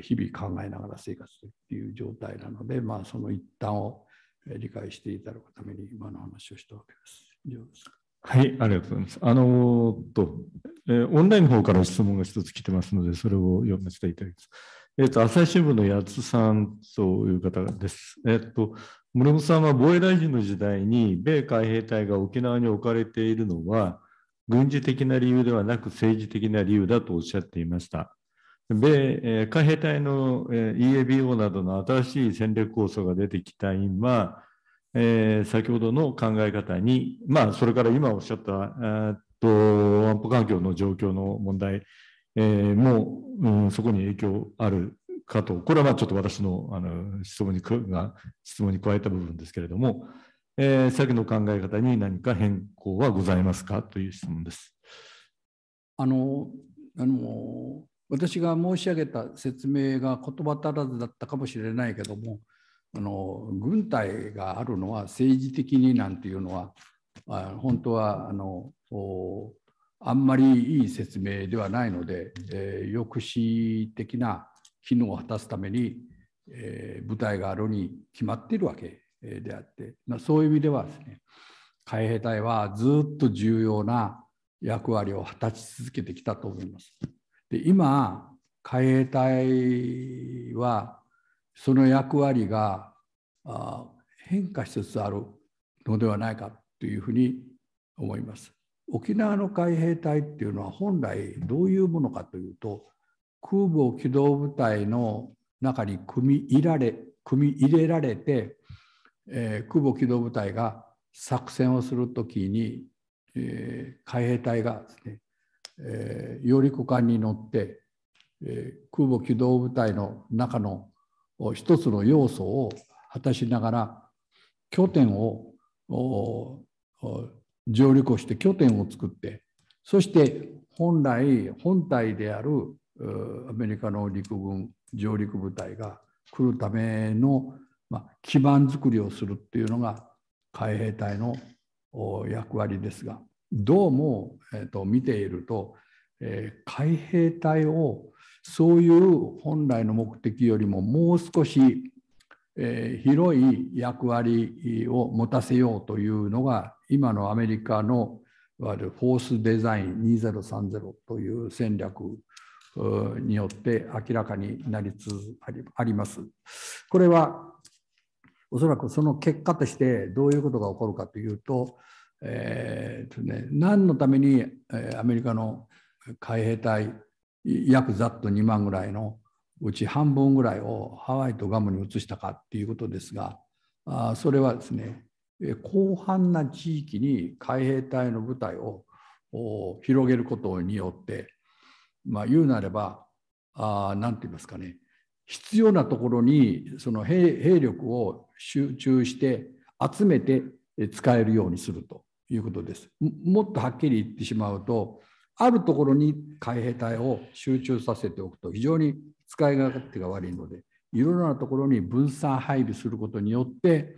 Speaker 2: 日々考えながら生活するっていう状態なので、まあ、その一端を理解していただくために今の話をしたわけです。以上です
Speaker 1: はい、ありがとうございます。あのー、と、えー、オンラインの方から質問が一つ来てますので、それを読ませていただきます。えっ、ー、と、朝日新聞の八津さんという方です。えっ、ー、と、室本さんは防衛大臣の時代に、米海兵隊が沖縄に置かれているのは、軍事的な理由ではなく政治的な理由だとおっしゃっていました。米、えー、海兵隊の、えー、EABO などの新しい戦略構想が出てきた今、えー、先ほどの考え方に、まあ、それから今おっしゃった、えー、っと安保環境の状況の問題、えー、も、うん、そこに影響あるかと、これはまあちょっと私のあの質問にが質問に加えた部分ですけれども、えー、先の考え方に何か変更はございますかという質問です。
Speaker 2: あのあの私が申し上げた説明が言葉足らずだったかもしれないけども、あの軍隊があるのは政治的になんていうのはあ本当はあのあんまりいい説明ではないので、えー、抑止的な機能を果たすために、えー、部隊があるに決まっているわけであって、まあ、そういう意味ではですね海兵隊はずっと重要な役割を果たし続けてきたと思います。で今海兵隊はその役割が変化しつつあるのではないかというふうに思います。沖縄の海兵隊っていうのは本来どういうものかというと空母機動部隊の中に組み入られ組み入れられて、えー、空母機動部隊が作戦をするときに、えー、海兵隊がですね、えー、揚陸艦に乗って、えー、空母機動部隊の中の一つの要素を果たしながら拠点を上陸をして拠点を作ってそして本来本体であるアメリカの陸軍上陸部隊が来るための、基盤作りをするっていうのが海兵隊の役割ですがどうも、見ていると、海兵隊をそういう本来の目的よりももう少し、えー、広い役割を持たせようというのが今のアメリカのいわゆるフォースデザイン2030という戦略によって明らかになりつつあります。これはおそらくその結果としてどういうことが起こるかというと,、えーとね、何のためにアメリカの海兵隊約ざっと2万ぐらいのうち半分ぐらいをハワイとガムに移したかっていうことですがあそれはですね広範な地域に海兵隊の部隊を広げることによって、まあ、言うなれば何て言いますかね必要なところにその兵力を集中して集めて使えるようにするということです。もっとはっきり言ってしまうとあるところに海兵隊を集中させておくと非常に使い勝手が悪いのでいろいろなところに分散配備することによって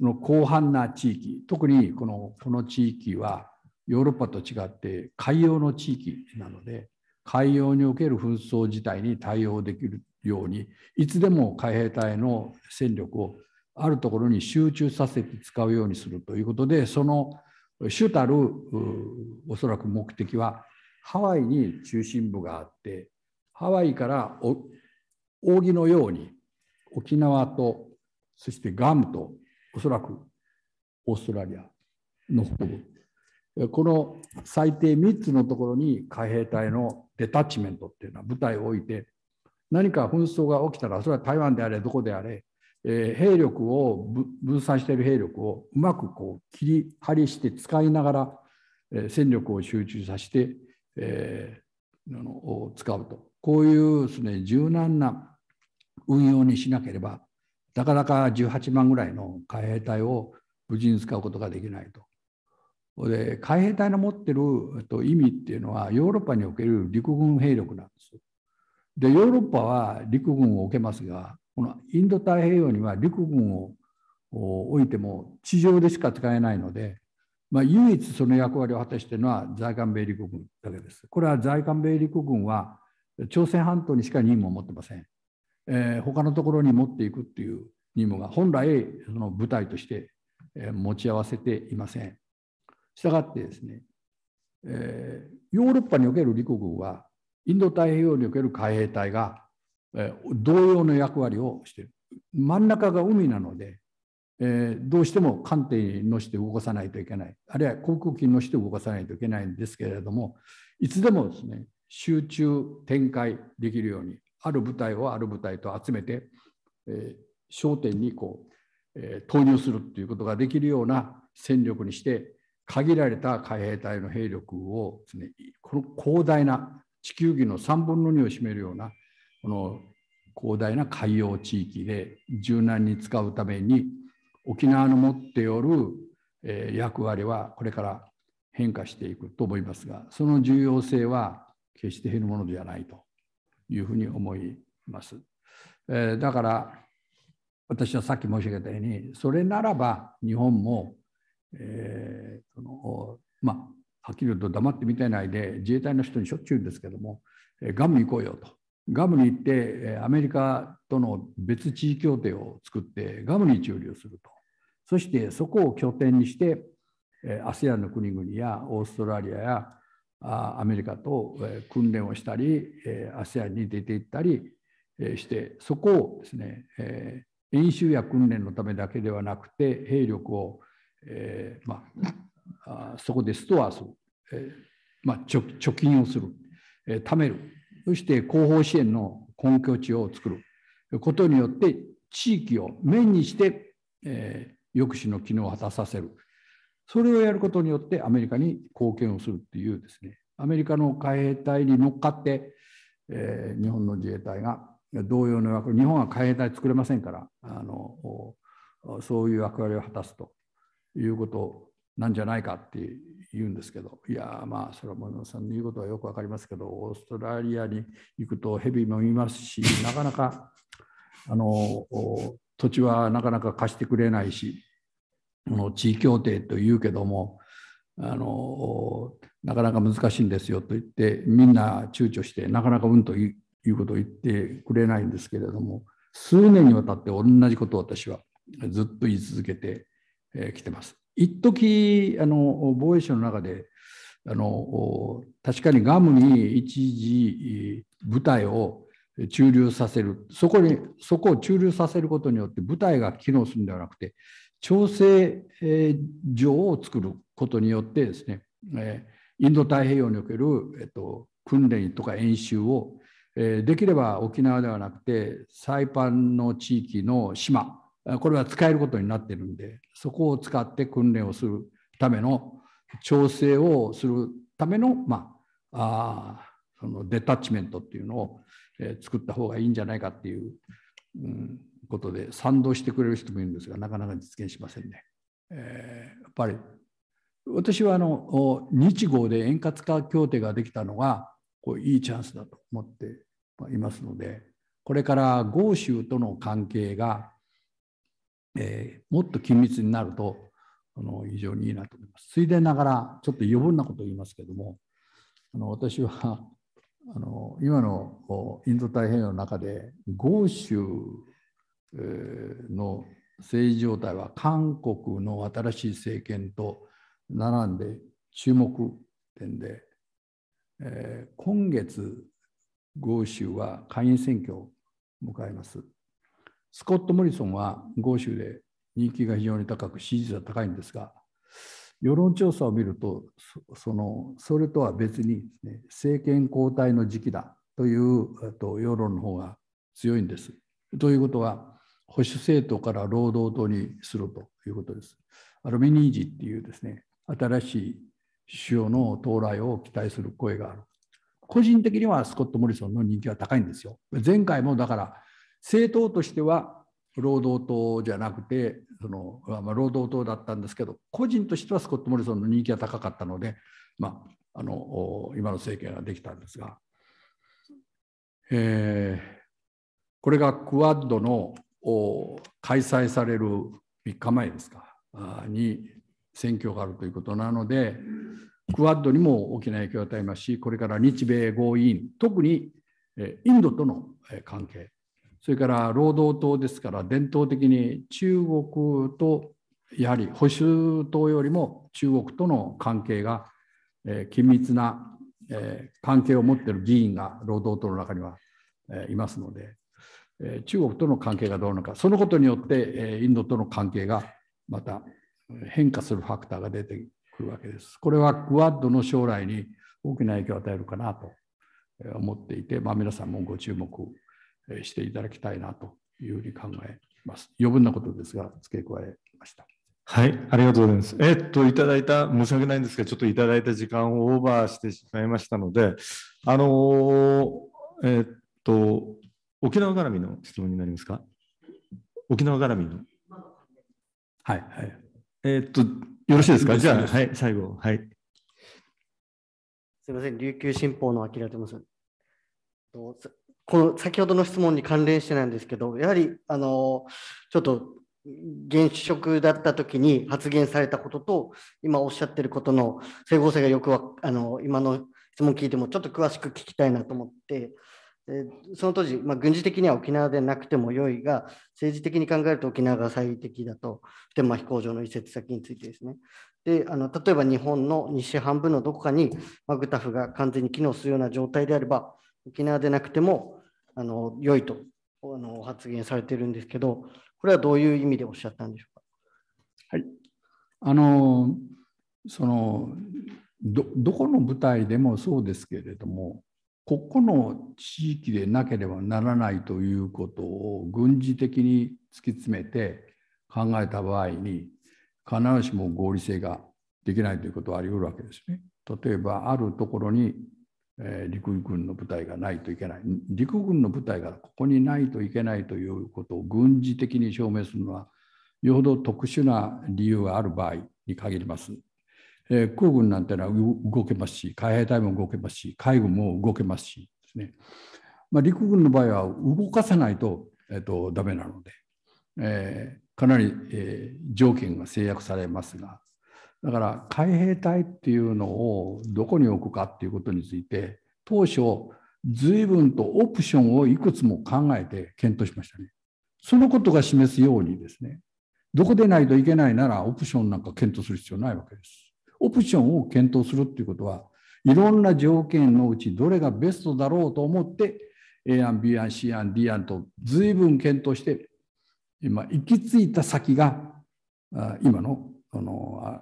Speaker 2: の広範な地域特にこのこの地域はヨーロッパと違って海洋の地域なので海洋における紛争自体に対応できるようにいつでも海兵隊の戦力をあるところに集中させて使うようにするということでその主たるおそらく目的はハワイに中心部があってハワイから扇のように沖縄とそしてガムとおそらくオーストラリアの北部この最低3つのところに海兵隊のデタッチメントっていうのは部隊を置いて何か紛争が起きたらそれは台湾であれどこであれ兵力を分散している兵力をうまくこう切り張りして使いながら、戦力を集中させて、えー、の使うとこういうです、ね、柔軟な運用にしなければなかなか18万ぐらいの海兵隊を無事に使うことができないと。で海兵隊の持ってる意味っていうのはヨーロッパにおける陸軍兵力なんです。でヨーロッパは陸軍を置けますがこのインド太平洋には陸軍を置いても地上でしか使えないので、まあ、唯一その役割を果たしているのは在韓米陸軍だけです。これは在韓米陸軍は朝鮮半島にしか任務を持ってません。えー、他のところに持っていくっていう任務が本来その部隊として持ち合わせていません。したがってですね、えー、ヨーロッパにおける陸軍はインド太平洋における海兵隊が同様の役割をしている真ん中が海なので、えどうしても艦艇に乗せて動かさないといけないあるいは航空機に乗せて動かさないといけないんですけれどもいつでもですね集中展開できるようにある部隊をある部隊と集めて、え焦点にこう、え投入するっていうことができるような戦力にして限られた海兵隊の兵力をです、ね、この広大な地球儀の3分の2を占めるようなこの広大な海洋地域で柔軟に使うために沖縄の持っておる、え役割はこれから変化していくと思いますがその重要性は決して減るものではないというふうに思います。えだから私はさっき申し上げたようにそれならば日本も、えー、そのまあはっきり言うと黙ってみてないで自衛隊の人にしょっちゅうですけども、えー、ガム行こうよとガムに行ってアメリカとの別地位協定を作ってガムに駐留するとそしてそこを拠点にして ASEAN の国々やオーストラリアやアメリカと訓練をしたり ASEAN に出て行ったりしてそこをですね演習や訓練のためだけではなくて兵力を、えー、まあ、そこでストアする、えー、まあ、貯金をする、えー、貯めるそして後方支援の根拠地を作ることによって地域を面にして、えー、抑止の機能を果たさせるそれをやることによってアメリカに貢献をするっていうですねアメリカの海兵隊に乗っかって、えー、日本の自衛隊が同様の役割日本は海兵隊作れませんからあのそういう役割を果たすということなんじゃないかっていう言うんですけど、いやまあ、それは森本さんの言うことはよく分かりますけど、オーストラリアに行くとヘビもいますし、なかなか あの土地はなかなか貸してくれないし、の地位協定というけども、あのなかなか難しいんですよと言って、みんな躊躇して、なかなかうんということを言ってくれないんですけれども、数年にわたって同じことを私はずっと言い続けてきてます。一時あの防衛省の中であの確かにガムに一時部隊を駐留させるそこにそこを駐留させることによって部隊が機能するんではなくて調整場を作ることによってですね、えインド太平洋における、えっと、訓練とか演習を、えできれば沖縄ではなくてサイパンの地域の島これは使えることになってるんでそこを使って訓練をするための調整をするための,、まあ、あそのデタッチメントっていうのを、え作った方がいいんじゃないかっていう、うん、ことで賛同してくれる人もいるんですがなかなか実現しませんね。えー、やっぱり私はあの日豪で円滑化協定ができたのがこういいチャンスだと思っていますのでこれから豪州との関係がえー、もっと緊密になるとあの非常にいいなと思います。ついでながらちょっと余分なことを言いますけどもあの私はあの今のインド太平洋の中で豪州の政治状態は韓国の新しい政権と並んで注目点で、えー、今月豪州は下院選挙を迎えます。スコット・モリソンは豪州で人気が非常に高く支持率は高いんですが世論調査を見るとそのそれとは別にですね政権交代の時期だというと世論の方が強いんです。ということは保守政党から労働党にするということです。アルミニージっていうですね新しい首相の到来を期待する声がある。個人的にはスコット・モリソンの人気は高いんですよ。前回もだから政党としては労働党じゃなくてその、まあ、労働党だったんですけど個人としてはスコット・モリソンの人気が高かったので、まあ、あの今の政権ができたんですが、えー、これがクワッドの開催される3日前ですかに選挙があるということなのでクワッドにも大きな影響を与えますしこれから日米豪印特にインドとの関係それから労働党ですから伝統的に中国とやはり保守党よりも中国との関係が、えー、緊密な、えー、関係を持っている議員が労働党の中には、えー、いますので、えー、中国との関係がどうなのかそのことによって、えー、インドとの関係がまた変化するファクターが出てくるわけです。これはクワッドの将来に大きな影響を与えるかなと思っていて、まあ、皆さんもご注目していただきたいなというふうに考えます。余分なことですが、付け加えました。
Speaker 1: はい、ありがとうございます。
Speaker 2: えっと、いただいた、
Speaker 1: 申し訳ないんですが、ちょっといただいた時間をオーバーしてしまいましたので、あのえっと、沖縄絡みの質問になりますか沖縄絡みの。はい、はい。えっと、よろしいですかじゃあ、はい、最後、はい。
Speaker 3: すみません、琉球新報のあきらと申します。この先ほどの質問に関連してなんですけど、やはりあのちょっと現職だった時に発言されたことと、今おっしゃってることの整合性がよくあの今の質問聞いてもちょっと詳しく聞きたいなと思って、えその当時、まあ、軍事的には沖縄でなくても良いが、政治的に考えると沖縄が最適だと、普天間飛行場の移設先についてですね。であの例えば日本の西半分のどこかにマグタフが完全に機能するような状態であれば、沖縄でなくてもあの良いとあの発言されてるんですけど、
Speaker 2: これはどういう意味でおっしゃったんでしょうか。はい、あのそのどどこの舞台でもそうですけれども、ここの地域でなければならないということを軍事的に突き詰めて考えた場合に、必ずしも合理性ができないということはあり得るわけですね。例えばあるところにえー、陸軍の部隊がないといけない陸軍の部隊がここにないといけないということを軍事的に証明するのはよほど特殊な理由がある場合に限ります。えー、空軍なんてのは動けますし海兵隊も動けますし海軍も動けますしですね、まあ、陸軍の場合は動かさないと,、えーと、ダメなので、えー、かなり、えー、条件が制約されますがだから海兵隊っていうのをどこに置くかっていうことについて当初随分とオプションをいくつも考えて検討しましたね。そのことが示すようにですねどこでないといけないならオプションなんか検討する必要ないわけです。オプションを検討するっていうことはいろんな条件のうちどれがベストだろうと思って A 案 B 案 C 案 D 案と随分検討して今行き着いた先が今のその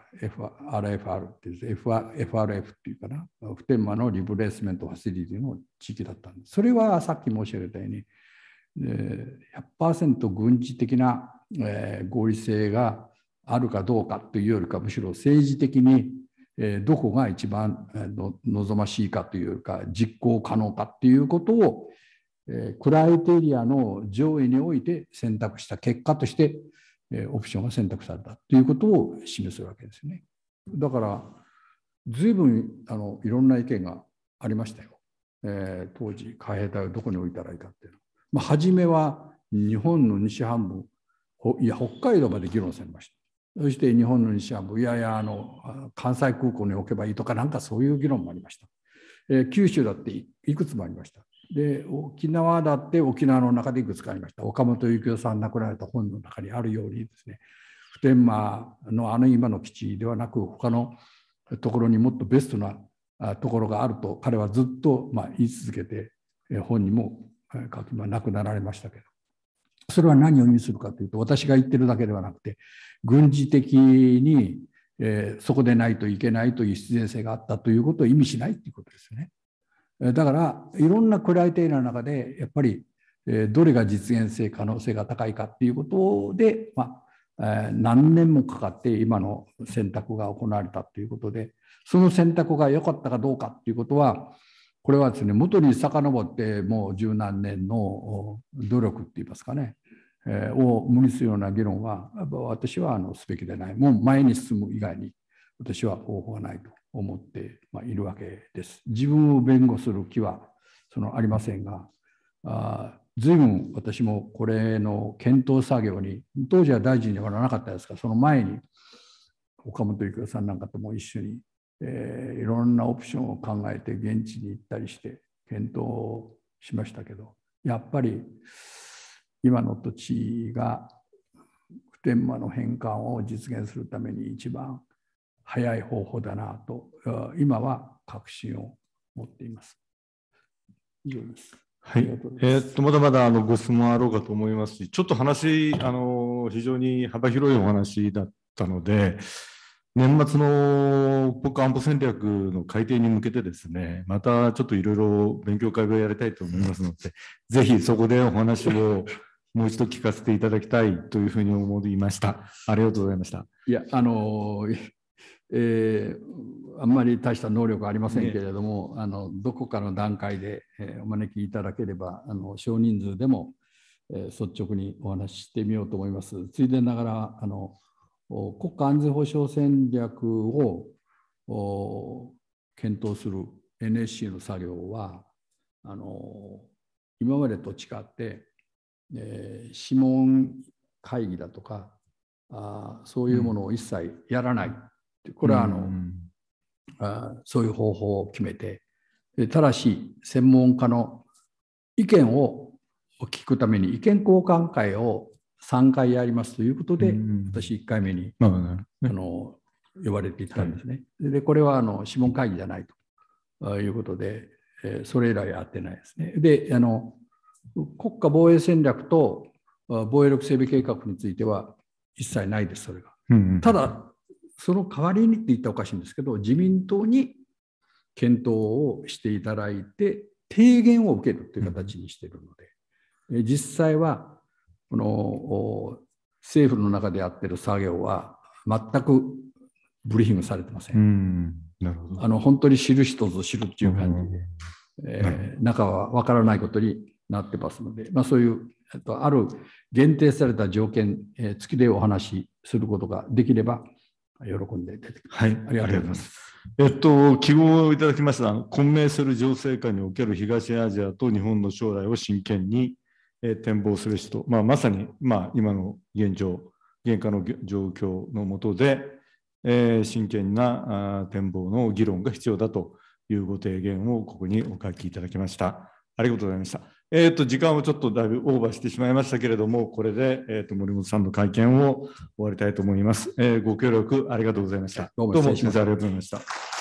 Speaker 2: RFR っていう FRF っていうかな普天間のリプレースメントファシリティの地域だったんですそれはさっき申し上げたように100%軍事的な合理性があるかどうかというよりかむしろ政治的にどこが一番望ましいかというよりか実行可能かっていうことをクライテリアの上位において選択した結果としてオプションが選択されたということを示すわけですね。だから随分あのいろんな意見がありましたよ。えー、当時海兵隊をどこに置いたらいいかっていうの。まあ、初めは日本の西半分いや北海道まで議論されました。そして日本の西半分いやいやあの関西空港に置けばいいとかなんかそういう議論もありました。えー、九州だっていくつもありました。で沖縄だって沖縄の中でいくつかありました岡本幸雄さん亡くなられた本の中にあるようにですね普天間のあの今の基地ではなく他のところにもっとベストなところがあると彼はずっとま言い続けて本にも書き、まあ、亡くなられましたけどそれは何を意味するかというと私が言ってるだけではなくて軍事的に、えそこでないといけないという必然性があったということを意味しないということですよね。だからいろんなクライテリアの中でやっぱりどれが実現性可能性が高いかっていうことで、まあ、何年もかかって今の選択が行われたということでその選択が良かったかどうかっていうことはこれはですね元に遡ってもう十何年の努力って言いますかねを無理するような議論は私はあのすべきでないもう前に進む以外に私は方法はないと思っているわけです。自分を弁護する気はそのありませんが、あ随分私もこれの検討作業に、当時は大臣にはならなかったですが、その前に岡本幸夫さんなんかとも一緒に、えー、いろんなオプションを考えて現地に行ったりして検討しましたけど、やっぱり今の土地が普天間の返還を実現するために一番早い方法だなと今は確信を持っています。以上です。はい、え
Speaker 1: ー、っとまだまだあのご質問あろうかと思いますし、ちょっと話あの非常に幅広いお話だったので、年末の国家安保戦略の改定に向けてですね、またちょっといろいろ勉強会をやりたいと思いますので、ぜひそこでお話を もう一度聞かせていただきたいというふうに思いました。ありがとうございました。
Speaker 2: いやあのえー、あんまり大した能力ありませんけれども、ね、あのどこかの段階で、えー、お招きいただければあの少人数でも、えー、率直にお話ししてみようと思います。ついでながらあの国家安全保障戦略を検討する NSC の作業はあの今までと違って、えー、諮問会議だとかあそういうものを一切やらない。うんこれはあの、うん、あそういう方法を決めてただし専門家の意見を聞くために意見交換会を3回やりますということで、うん、私1回目に、まあね、あの呼ばれていたんですね。はい、でこれはあの諮問会議じゃないということで、えそれ以来やってないですね。であの国家防衛戦略と防衛力整備計画については一切ないですそれが。うんうん、ただその代わりにって言ったらおかしいんですけど、自民党に検討をしていただいて、提言を受けるという形にしているので、うん、実際はこの政府の中でやってる作業は全くブリーフィングされてません。うんなるほどあの本当に知る人ぞ知るっていう感じで、えー、中は分からないことになってますので、まあ、そういうある限定された条件付きでお話しすることができれば喜んで出てはい、ありがとうござい
Speaker 1: ます。えっと、記号をいただきました、混迷する情勢下における東アジアと日本の将来を真剣に、えー、展望する人、まあ、まさに、まあ、今の現状、現下の状況のもとで、えー、真剣なあ展望の議論が必要だというご提言をここにお書きいただきました。ありがとうございました。えっ、ー、と、時間をちょっとだいぶオーバーしてしまいましたけれども、これで、えっ、ー、と、森本さんの会見を終わりたいと思います。えー、ご協力ありがとうございました。どうも失礼ありがとうございました。